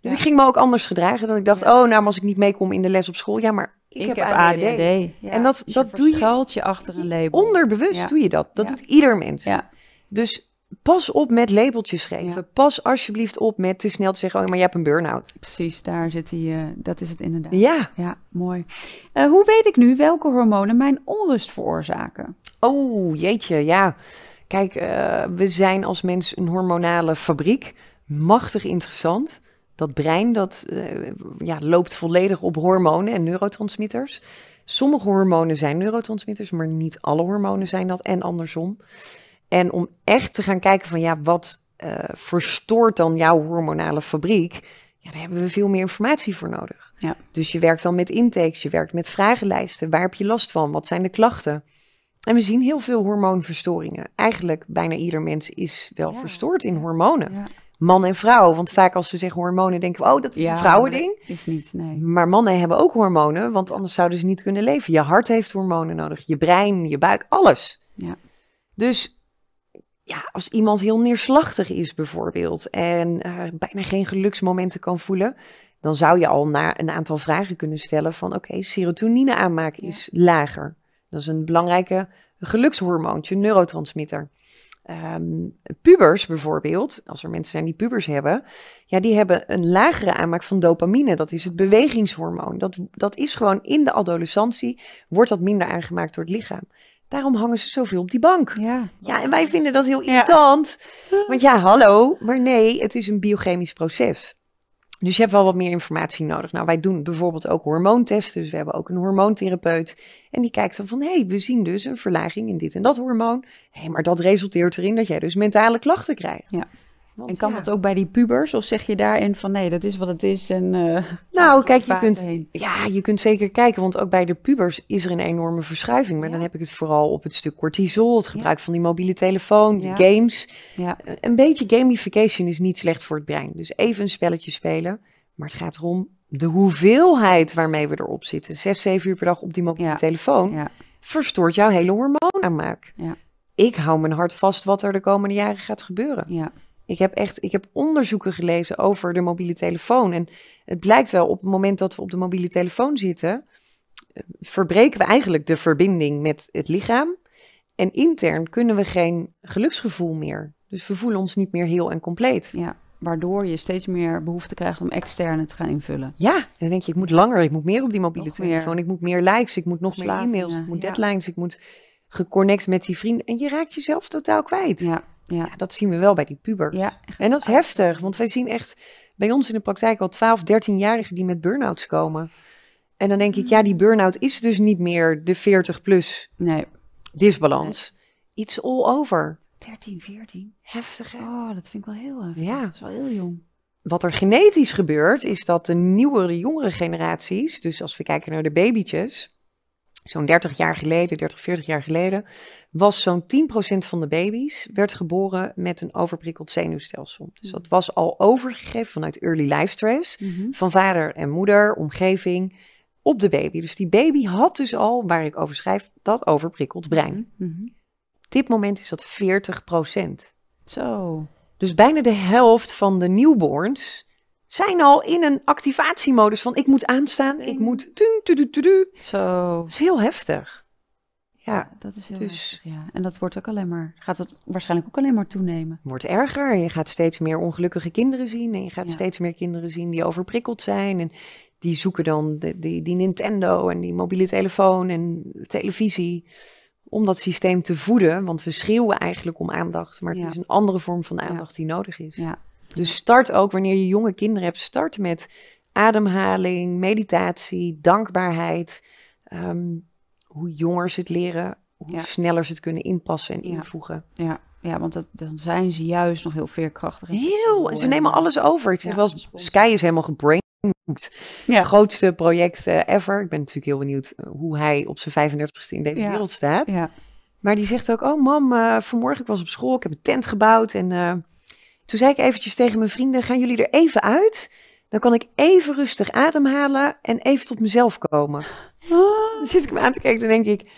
Dus ik ging me ook anders gedragen. dan ik dacht, oh, nou als ik niet meekom in de les op school. Ja, maar ik, heb, ADHD. En dat, dus dat doe je... je achter een label. Onderbewust doe je dat. Dat doet ieder mens. Ja. Dus pas op met labeltjes geven. Pas alsjeblieft op met te snel te zeggen, oh, maar je hebt een burn-out. Precies, daar zit hij. Eh, dat is het inderdaad. Ja. Ja, mooi. Eh, hoe weet ik nu welke hormonen mijn onrust veroorzaken? Oh, jeetje, ja. Kijk, eh, we zijn als mens een hormonale fabriek. Machtig interessant. Dat brein, dat ja, loopt volledig op hormonen en neurotransmitters. Sommige hormonen zijn neurotransmitters, maar niet alle hormonen zijn dat en andersom. En om echt te gaan kijken van ja, wat eh, verstoort dan jouw hormonale fabriek? Ja, daar hebben we veel meer informatie voor nodig. Ja. Dus je werkt dan met intakes, je werkt met vragenlijsten. Waar heb je last van? Wat zijn de klachten? En we zien heel veel hormoonverstoringen. Eigenlijk bijna ieder mens is wel verstoord in hormonen. Man en vrouw, want vaak als we zeggen hormonen denken we, oh dat is een vrouwending. Is niet, nee. Maar mannen hebben ook hormonen, want anders zouden ze niet kunnen leven. Je hart heeft hormonen nodig, je brein, je buik, alles. Dus ja, als iemand heel neerslachtig is bijvoorbeeld en eh, bijna geen geluksmomenten kan voelen, dan zou je al naar een aantal vragen kunnen stellen van oké, serotonine aanmaak is lager. Dat is een belangrijke gelukshormoontje, neurotransmitter. Ehm, pubers bijvoorbeeld, als er mensen zijn die pubers hebben, ja, die hebben een lagere aanmaak van dopamine. Dat is het bewegingshormoon. Dat, dat is gewoon in de adolescentie, wordt dat minder aangemaakt door het lichaam. Daarom hangen ze zoveel op die bank. Ja, ja en wij vinden dat heel irritant. [LAUGHS] Want ja, hallo. Maar nee, het is een biochemisch proces. Dus je hebt wel wat meer informatie nodig. Nou, wij doen bijvoorbeeld ook hormoontesten. Dus we hebben ook een hormoontherapeut. En die kijkt dan van, hé, hey, we zien dus een verlaging in dit en dat hormoon. Hé, hey, maar dat resulteert erin dat jij dus mentale klachten krijgt. Ja en kan dat ook bij die pubers? Of zeg je daarin van nee, dat is wat het is? En, eh, [LAUGHS] nou, kijk, je kunt, ja, je kunt zeker kijken. Want ook bij de pubers is er een enorme verschuiving. Maar dan heb ik het vooral op het stuk cortisol, het gebruik van die mobiele telefoon, games. Een beetje gamification is niet slecht voor het brein. Dus even een spelletje spelen. Maar het gaat erom de hoeveelheid waarmee we erop zitten. Zes, zeven uur per dag op die mobiele telefoon verstoort jouw hele hormoonaanmaak. Ik hou mijn hart vast wat er de komende jaren gaat gebeuren. Ja. Ik heb echt ik heb onderzoeken gelezen over de mobiele telefoon. En het blijkt wel op het moment dat we op de mobiele telefoon zitten, eh, verbreken we eigenlijk de verbinding met het lichaam. En intern kunnen we geen geluksgevoel meer. Dus we voelen ons niet meer heel en compleet. Ja, waardoor je steeds meer behoefte krijgt om externe te gaan invullen. Ja, dan denk je, ik moet langer, ik moet meer op die mobiele telefoon. Ik moet meer likes, ik moet nog meer e-mails, ik moet deadlines, ik moet geconnect met die vriend En je raakt jezelf totaal kwijt. Ja, ja. dat zien we wel bij die puber. Ja, en dat is heftig, want wij zien echt bij ons in de praktijk al 12, 13-jarigen die met burn-outs komen. En dan denk ik, ja, die burn-out is dus niet meer de 40-plus nee. disbalans. Nee. It's all over. 13, 14. Heftig, Oh, dat vind ik wel heel heftig. Ja. Dat is wel heel jong. Wat er genetisch gebeurt, is dat de nieuwere, jongere generaties, dus als we kijken naar de babytjes, zo'n 30 jaar geleden, 30, 40 jaar geleden, was zo'n 10% van de baby's werd geboren met een overprikkeld zenuwstelsel. Dus dat was al overgegeven vanuit early life stress, mhm. van vader en moeder, omgeving, op de baby. Dus die baby had dus al, waar ik over schrijf, dat overprikkeld brein. Mm Op dit moment is dat 40%. Zo. Dus bijna de helft van de newborns zijn al in een activatiemodus van ik moet aanstaan, ik moet... Zo. Dat is heel heftig. Ja, dat is heel dus... ja. En dat wordt ook alleen maar, gaat het waarschijnlijk ook alleen maar toenemen. Wordt erger je gaat steeds meer ongelukkige kinderen zien. En je gaat steeds meer kinderen zien die overprikkeld zijn. En die zoeken dan de, die, die Nintendo en die mobiele telefoon en televisie om dat systeem te voeden. Want we schreeuwen eigenlijk om aandacht. Maar het is een andere vorm van aandacht die nodig is. Ja, dus start ook wanneer je jonge kinderen hebt, start met ademhaling, meditatie, dankbaarheid. Ehm, hoe jonger ze het leren, hoe sneller ze het kunnen inpassen en invoegen. Ja, ja. want dan zijn ze juist nog heel veerkrachtig. Heel, ze nemen alles over. Ik zeg wel, Sky is helemaal gebrain. Ja. Grootste project eh, ever. Ik ben natuurlijk heel benieuwd eh, hoe hij op zijn 35ste in deze wereld staat. Maar die zegt ook, oh mam, eh, vanmorgen ik was op school, ik heb een tent gebouwd en... Toen zei ik eventjes tegen mijn vrienden, gaan jullie er even uit? Dan kan ik even rustig ademhalen en even tot mezelf komen. Ah. Dan zit ik me aan te kijken, dan denk ik,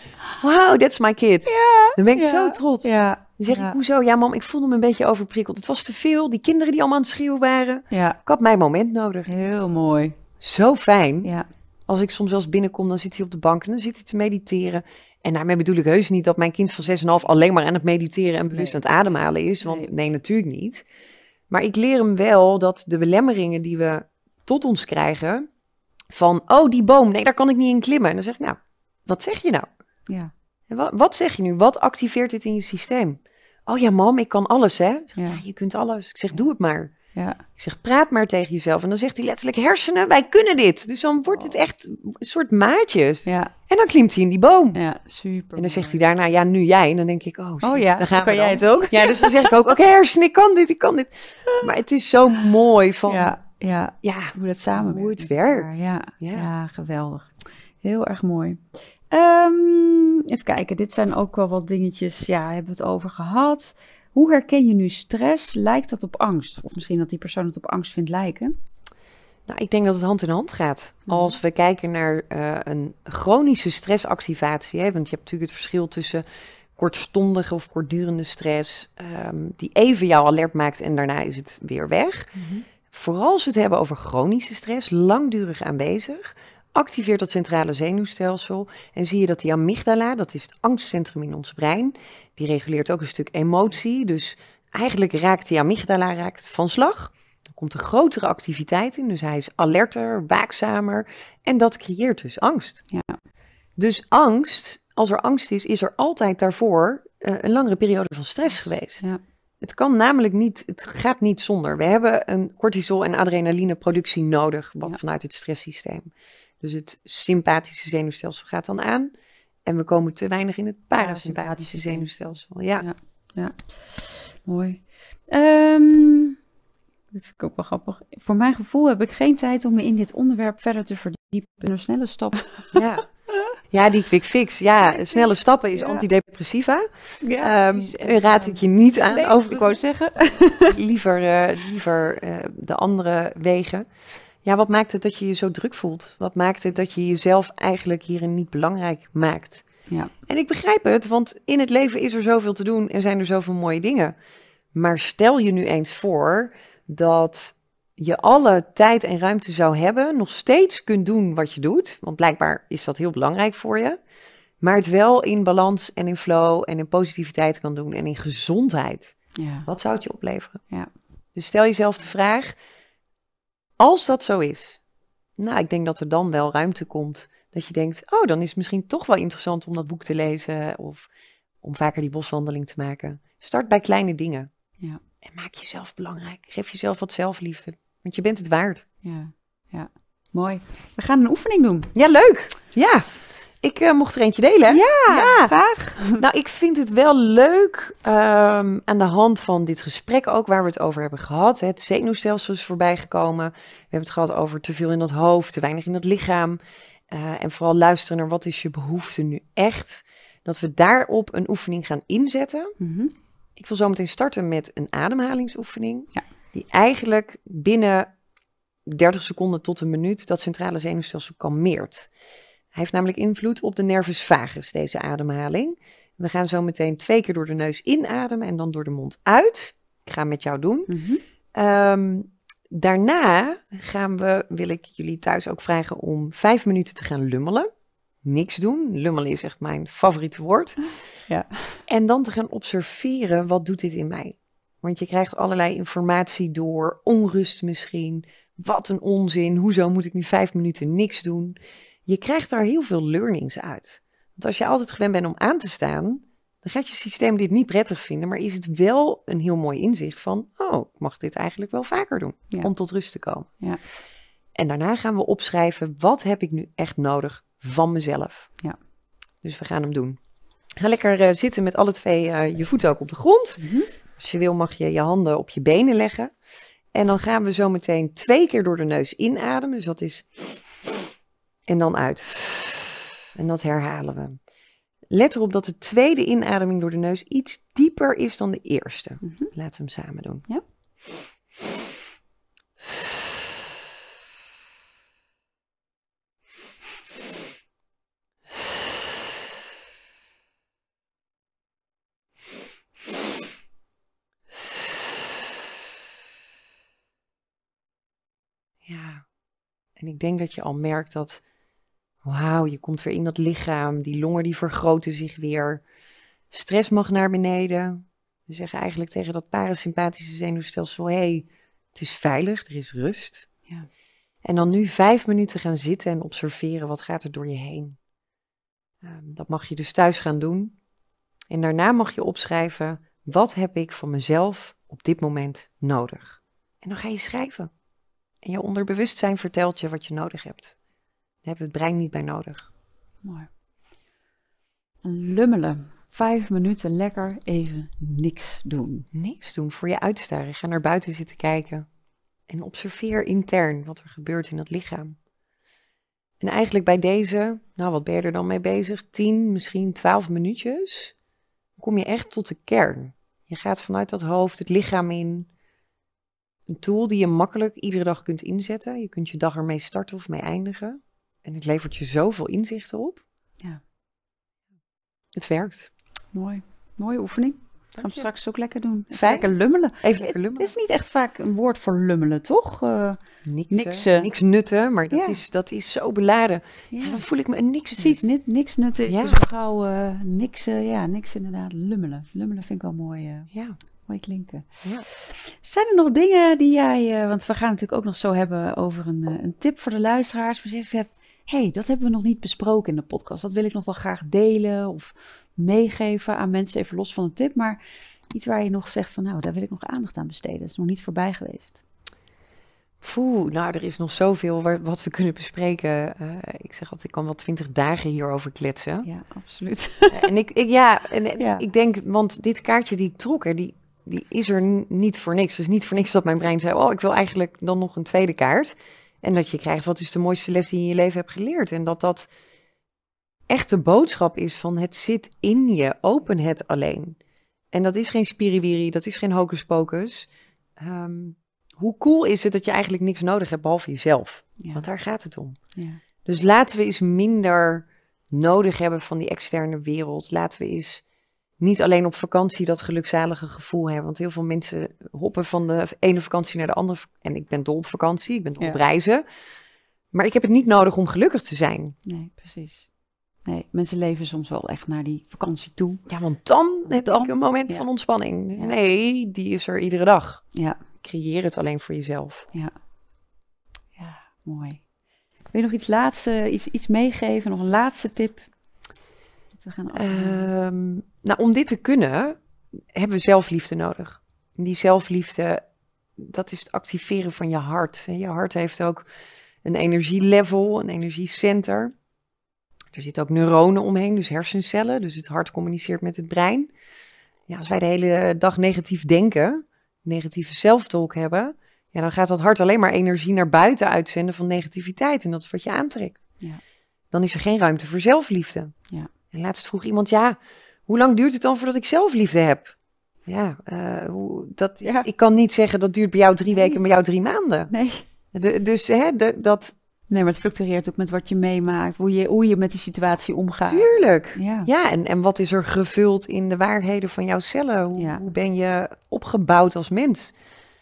wow, that's my kid. dan ben ik zo trots. dan zeg ik, hoezo? Ja mam, ik voelde me een beetje overprikkeld. Het was te veel, die kinderen die allemaal aan het schreeuwen waren. Ik had mijn moment nodig. Heel mooi. Zo fijn. Ja. Als ik soms wel eens binnenkom, dan zit hij op de bank en dan zit hij te mediteren. En daarmee bedoel ik heus niet dat mijn kind van 6,5 alleen maar aan het mediteren en bewust aan het ademhalen is. Want nee. natuurlijk niet. Maar ik leer hem wel dat de belemmeringen die we tot ons krijgen, van oh, die boom, nee, daar kan ik niet in klimmen. En dan zeg ik, nou, wat zeg je nou? Ja. wat, wat zeg je nu? Wat activeert dit in je systeem? Oh ja, mam, ik kan alles, hè? ja. ja. je kunt alles. Ik zeg, doe het maar. Ja. Ik zeg, praat maar tegen jezelf. En dan zegt hij letterlijk, hersenen, wij kunnen dit. Dus dan wordt het echt een soort maatjes. Ja. En dan klimt hij in die boom. Ja, super. En dan zegt hij daarna, ja, nu jij. En dan denk ik, oh, oh ja, dan kan jij het ook? Ja, dus dan zeg ik ook, [LAUGHS] oké, hersenen, ik kan dit, ik kan dit. Maar het is zo mooi van... Ja, ja, ja hoe dat samen Hoe het werkt. Ja, ja. geweldig. Heel erg mooi. Ehm, even kijken, dit zijn ook wel wat dingetjes, ja, hebben we het over gehad. Hoe herken je nu stress? Lijkt dat op angst? Of misschien dat die persoon het op angst vindt lijken? Nou, ik denk dat het hand in hand gaat. Mhm. Als we kijken naar eh, een chronische stressactivatie, hè, want je hebt natuurlijk het verschil tussen kortstondige of kortdurende stress, ehm, die even jou alert maakt en daarna is het weer weg. Mhm. Vooral als we het hebben over chronische stress, langdurig aanwezig, activeert dat centrale zenuwstelsel en zie je dat die amygdala, dat is het angstcentrum in ons brein, die reguleert ook een stuk emotie. Dus eigenlijk raakt die amygdala raakt van slag. Dan komt er grotere activiteit in, dus hij is alerter, waakzamer en dat creëert dus angst. Ja. Dus angst, als er angst is, is er altijd daarvoor eh, een langere periode van stress geweest. Ja. Het kan namelijk niet, het gaat niet zonder. We hebben een cortisol- en adrenaline productie nodig, wat vanuit het stresssysteem. Dus het sympathische zenuwstelsel gaat dan aan. En we komen te weinig in het parasympathische zenuwstelsel. Ja. ja, mooi. Um, dit vind ik ook wel grappig. Voor mijn gevoel heb ik geen tijd om me in dit onderwerp verder te verdiepen. Een snelle stap. Ja. Ja, die quick fix. Ja, snelle stappen is antidepressiva. Ja, um, raad ik je ehm, niet aan, over ik wou zeggen. [LAUGHS] liever eh, liever eh, de andere wegen. Ja, wat maakt het dat je je zo druk voelt? Wat maakt het dat je jezelf eigenlijk hierin niet belangrijk maakt? Ja. En ik begrijp het, want in het leven is er zoveel te doen en zijn er zoveel mooie dingen. Maar stel je nu eens voor dat je alle tijd en ruimte zou hebben, nog steeds kunt doen wat je doet, want blijkbaar is dat heel belangrijk voor je, maar het wel in balans en in flow en in positiviteit kan doen en in gezondheid. Ja. Wat zou het je opleveren? Ja. Dus stel jezelf de vraag: als dat zo is, nou, ik denk dat er dan wel ruimte komt dat je denkt, oh, dan is het misschien toch wel interessant om dat boek te lezen of om vaker die boswandeling te maken. Start bij kleine dingen. Ja. En maak jezelf belangrijk. Geef jezelf wat zelfliefde, want je bent het waard. Ja, ja. Mooi. We gaan een oefening doen. Ja, leuk. Ja. Ik eh, mocht er eentje delen. Ja, ja, graag. Nou, ik vind het wel leuk ehm, aan de hand van dit gesprek ook waar we het over hebben gehad. het zenuwstelsel is voorbij gekomen. We hebben het gehad over te veel in dat hoofd, te weinig in dat lichaam. Eh, en vooral luisteren naar wat is je behoefte nu echt. Dat we daarop een oefening gaan inzetten. Mhm. Ik wil zo meteen starten met een ademhalingsoefening. Ja. Die eigenlijk binnen 30 seconden tot een minuut dat centrale zenuwstelsel kalmeert heeft namelijk invloed op de nervus vagus, deze ademhaling. We gaan zo meteen twee keer door de neus inademen en dan door de mond uit. Ik ga met jou doen. Mhm. Ehm, daarna gaan we, wil ik jullie thuis ook vragen om vijf minuten te gaan lummelen. Niks doen. Lummelen is echt mijn favoriet woord. Ja. En dan te gaan observeren, wat doet dit in mij? Want je krijgt allerlei informatie door, onrust misschien. Wat een onzin, hoezo moet ik nu vijf minuten niks doen? je krijgt daar heel veel learnings uit. Want als je altijd gewend bent om aan te staan, dan gaat je systeem dit niet prettig vinden, maar is het wel een heel mooi inzicht van, oh, ik mag dit eigenlijk wel vaker doen om tot rust te komen. Ja. En daarna gaan we opschrijven, wat heb ik nu echt nodig van mezelf? Ja. Dus we gaan hem doen. Ga lekker eh, zitten met alle twee eh, je voeten ook op de grond. Mhm. Als je wil mag je je handen op je benen leggen. En dan gaan we zo meteen twee keer door de neus inademen. Dus dat is en dan uit. En dat herhalen we. Let erop dat de tweede inademing door de neus iets dieper is dan de eerste. Mhm. Laten we hem samen doen. Ja. Ja, en ik denk dat je al merkt dat Wauw, je komt weer in dat lichaam. Die longen die vergroten zich weer. Stress mag naar beneden. We zeggen eigenlijk tegen dat parasympathische zenuwstelsel: hé, hey, het is veilig, er is rust. Ja. En dan nu vijf minuten gaan zitten en observeren wat gaat er door je heen. Um, dat mag je dus thuis gaan doen. En daarna mag je opschrijven: wat heb ik van mezelf op dit moment nodig? En dan ga je schrijven. En je onderbewustzijn vertelt je wat je nodig hebt hebben we het brein niet bij nodig. Mooi. Lummelen. Vijf minuten lekker even niks doen. Niks doen voor je uitstaren. Ga naar buiten zitten kijken. En observeer intern wat er gebeurt in dat lichaam. En eigenlijk bij deze, nou wat ben je er dan mee bezig? 10, misschien 12 minuutjes. kom je echt tot de kern. Je gaat vanuit dat hoofd het lichaam in. Een tool die je makkelijk iedere dag kunt inzetten. Je kunt je dag ermee starten of mee eindigen. En het levert je zoveel inzichten op. Ja. Het werkt. Mooi. Mooie oefening. Gaan we straks ook lekker doen. Even lummelen. Even lekker lummelen. Het is niet echt vaak een woord voor lummelen, toch? niks, eh, niks, nutten, maar dat, is, dat is zo beladen. Ja. dan voel ik me niks Precies, niks nutten ja. gauw eh, niks, ja, niks inderdaad, lummelen. Lummelen vind ik wel mooi, eh, ja. mooi klinken. Ja. Zijn er nog dingen die jij, want we gaan natuurlijk ook nog zo hebben over een, een tip voor de luisteraars. Maar je hebt hey, dat hebben we nog niet besproken in de podcast. Dat wil ik nog wel graag delen of meegeven aan mensen, even los van de tip. Maar iets waar je nog zegt van, nou, daar wil ik nog aandacht aan besteden. Dat is nog niet voorbij geweest. Poeh, nou, er is nog zoveel wat we kunnen bespreken. Eh, ik zeg altijd, ik kan wel twintig dagen hierover kletsen. Ja, absoluut. Eh, en ik, ik ja, en, ik denk, want dit kaartje die ik trok, die, die is er niet voor niks. Dus niet voor niks dat mijn brein zei, oh, ik wil eigenlijk dan nog een tweede kaart. En dat je krijgt, wat is de mooiste les die je in je leven hebt geleerd? En dat dat echt de boodschap is van het zit in je, open het alleen. En dat is geen spiriwiri, dat is geen hocus pocus. Ehm, hoe cool is het dat je eigenlijk niks nodig hebt behalve jezelf? Want daar gaat het om. Ja. Dus laten we eens minder nodig hebben van die externe wereld. Laten we eens niet alleen op vakantie dat gelukzalige gevoel hebben. Want heel veel mensen hoppen van de ene vakantie naar de andere. En ik ben dol op vakantie, ik ben dol op reizen. Maar ik heb het niet nodig om gelukkig te zijn. Nee, precies. Nee, mensen leven soms wel echt naar die vakantie toe. Ja, want dan heb je ik een moment van ontspanning. Nee, die is er iedere dag. Ja. Creëer het alleen voor jezelf. Ja. Ja, mooi. Wil je nog iets laatste, iets, iets meegeven? Nog een laatste tip we gaan ehm, nou, om dit te kunnen, hebben we zelfliefde nodig. die zelfliefde, dat is het activeren van je hart. je hart heeft ook een energielevel, een energiecenter. Er zitten ook neuronen omheen, dus hersencellen. Dus het hart communiceert met het brein. Ja, als wij de hele dag negatief denken, negatieve zelftolk hebben, ja, dan gaat dat hart alleen maar energie naar buiten uitzenden van negativiteit. En dat is wat je aantrekt. Ja. Dan is er geen ruimte voor zelfliefde. Ja. En laatst vroeg iemand, ja, hoe lang duurt het dan voordat ik zelfliefde heb? Ja, eh, hoe, dat ja. ik kan niet zeggen dat duurt bij jou drie weken, bij jou drie maanden. Nee. dus hè, dat... Nee, maar het fluctueert ook met wat je meemaakt, hoe je, hoe je met die situatie omgaat. Tuurlijk. Ja, ja en, en wat is er gevuld in de waarheden van jouw cellen? Hoe, ja. hoe ben je opgebouwd als mens?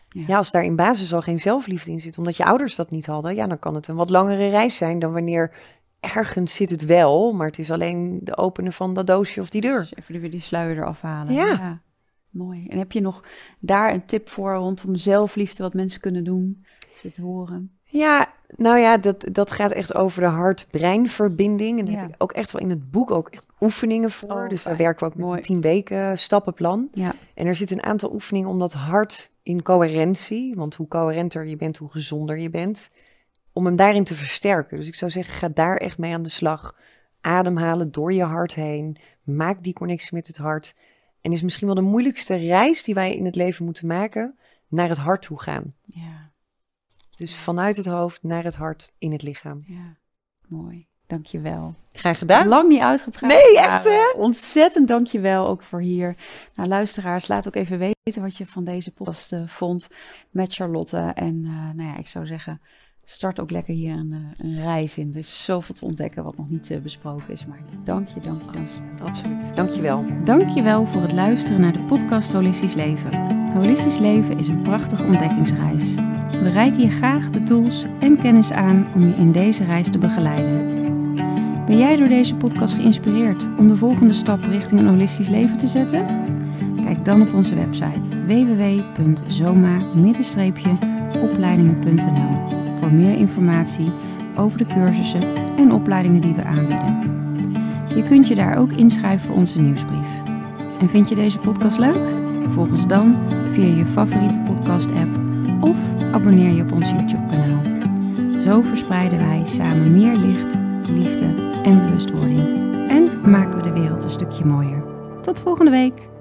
Ja. ja. als daar in basis al geen zelfliefde in zit, omdat je ouders dat niet hadden, ja, dan kan het een wat langere reis zijn dan wanneer ergens zit het wel, maar het is alleen de openen van dat doosje of die deur. Dus even weer die sluier eraf halen. Ja. Mooi. En heb je nog daar een tip voor rondom zelfliefde, wat mensen kunnen doen? Zit horen. Ja, nou ja, dat, dat gaat echt over de hart-breinverbinding. En daar heb ik ook echt wel in het boek ook oefeningen voor. Oh, dus daar werken we ook mooi. met een tien weken stappenplan. Ja. En er zit een aantal oefeningen om dat hart in coherentie. Want hoe coherenter je bent, hoe gezonder je bent om hem daarin te versterken. Dus ik zou zeggen, ga daar echt mee aan de slag. Ademhalen door je hart heen. Maak die connectie met het hart. En is misschien wel de moeilijkste reis die wij in het leven moeten maken, naar het hart toe gaan. Ja. Dus vanuit het hoofd naar het hart in het lichaam. Ja, mooi. Dankjewel. Graag gedaan. Lang niet uitgepraat. Nee, echt hè? Eh, ontzettend dankjewel ook voor hier. Nou, luisteraars, laat ook even weten wat je van deze podcast eh, vond met Charlotte. En eh, nou ja, ik zou zeggen, Start ook lekker hier een, eh, een reis in. Er is zoveel te ontdekken wat nog niet eh, besproken is. Maar dank je, dank je, dank Absoluut. Dank je wel. Dank je wel voor het luisteren naar de podcast Holistisch Leven. Holistisch Leven is een prachtige ontdekkingsreis. We reiken je graag de tools en kennis aan om je in deze reis te begeleiden. Ben jij door deze podcast geïnspireerd om de volgende stap richting een holistisch leven te zetten? Kijk dan op onze website www.zoma-opleidingen.nl voor meer informatie over de cursussen en opleidingen die we aanbieden. Je kunt je daar ook inschrijven voor onze nieuwsbrief. En vind je deze podcast leuk? Volg ons dan via je favoriete podcast-app of abonneer je op ons YouTube-kanaal. Zo verspreiden wij samen meer licht, liefde en bewustwording. En maken we de wereld een stukje mooier. Tot volgende week!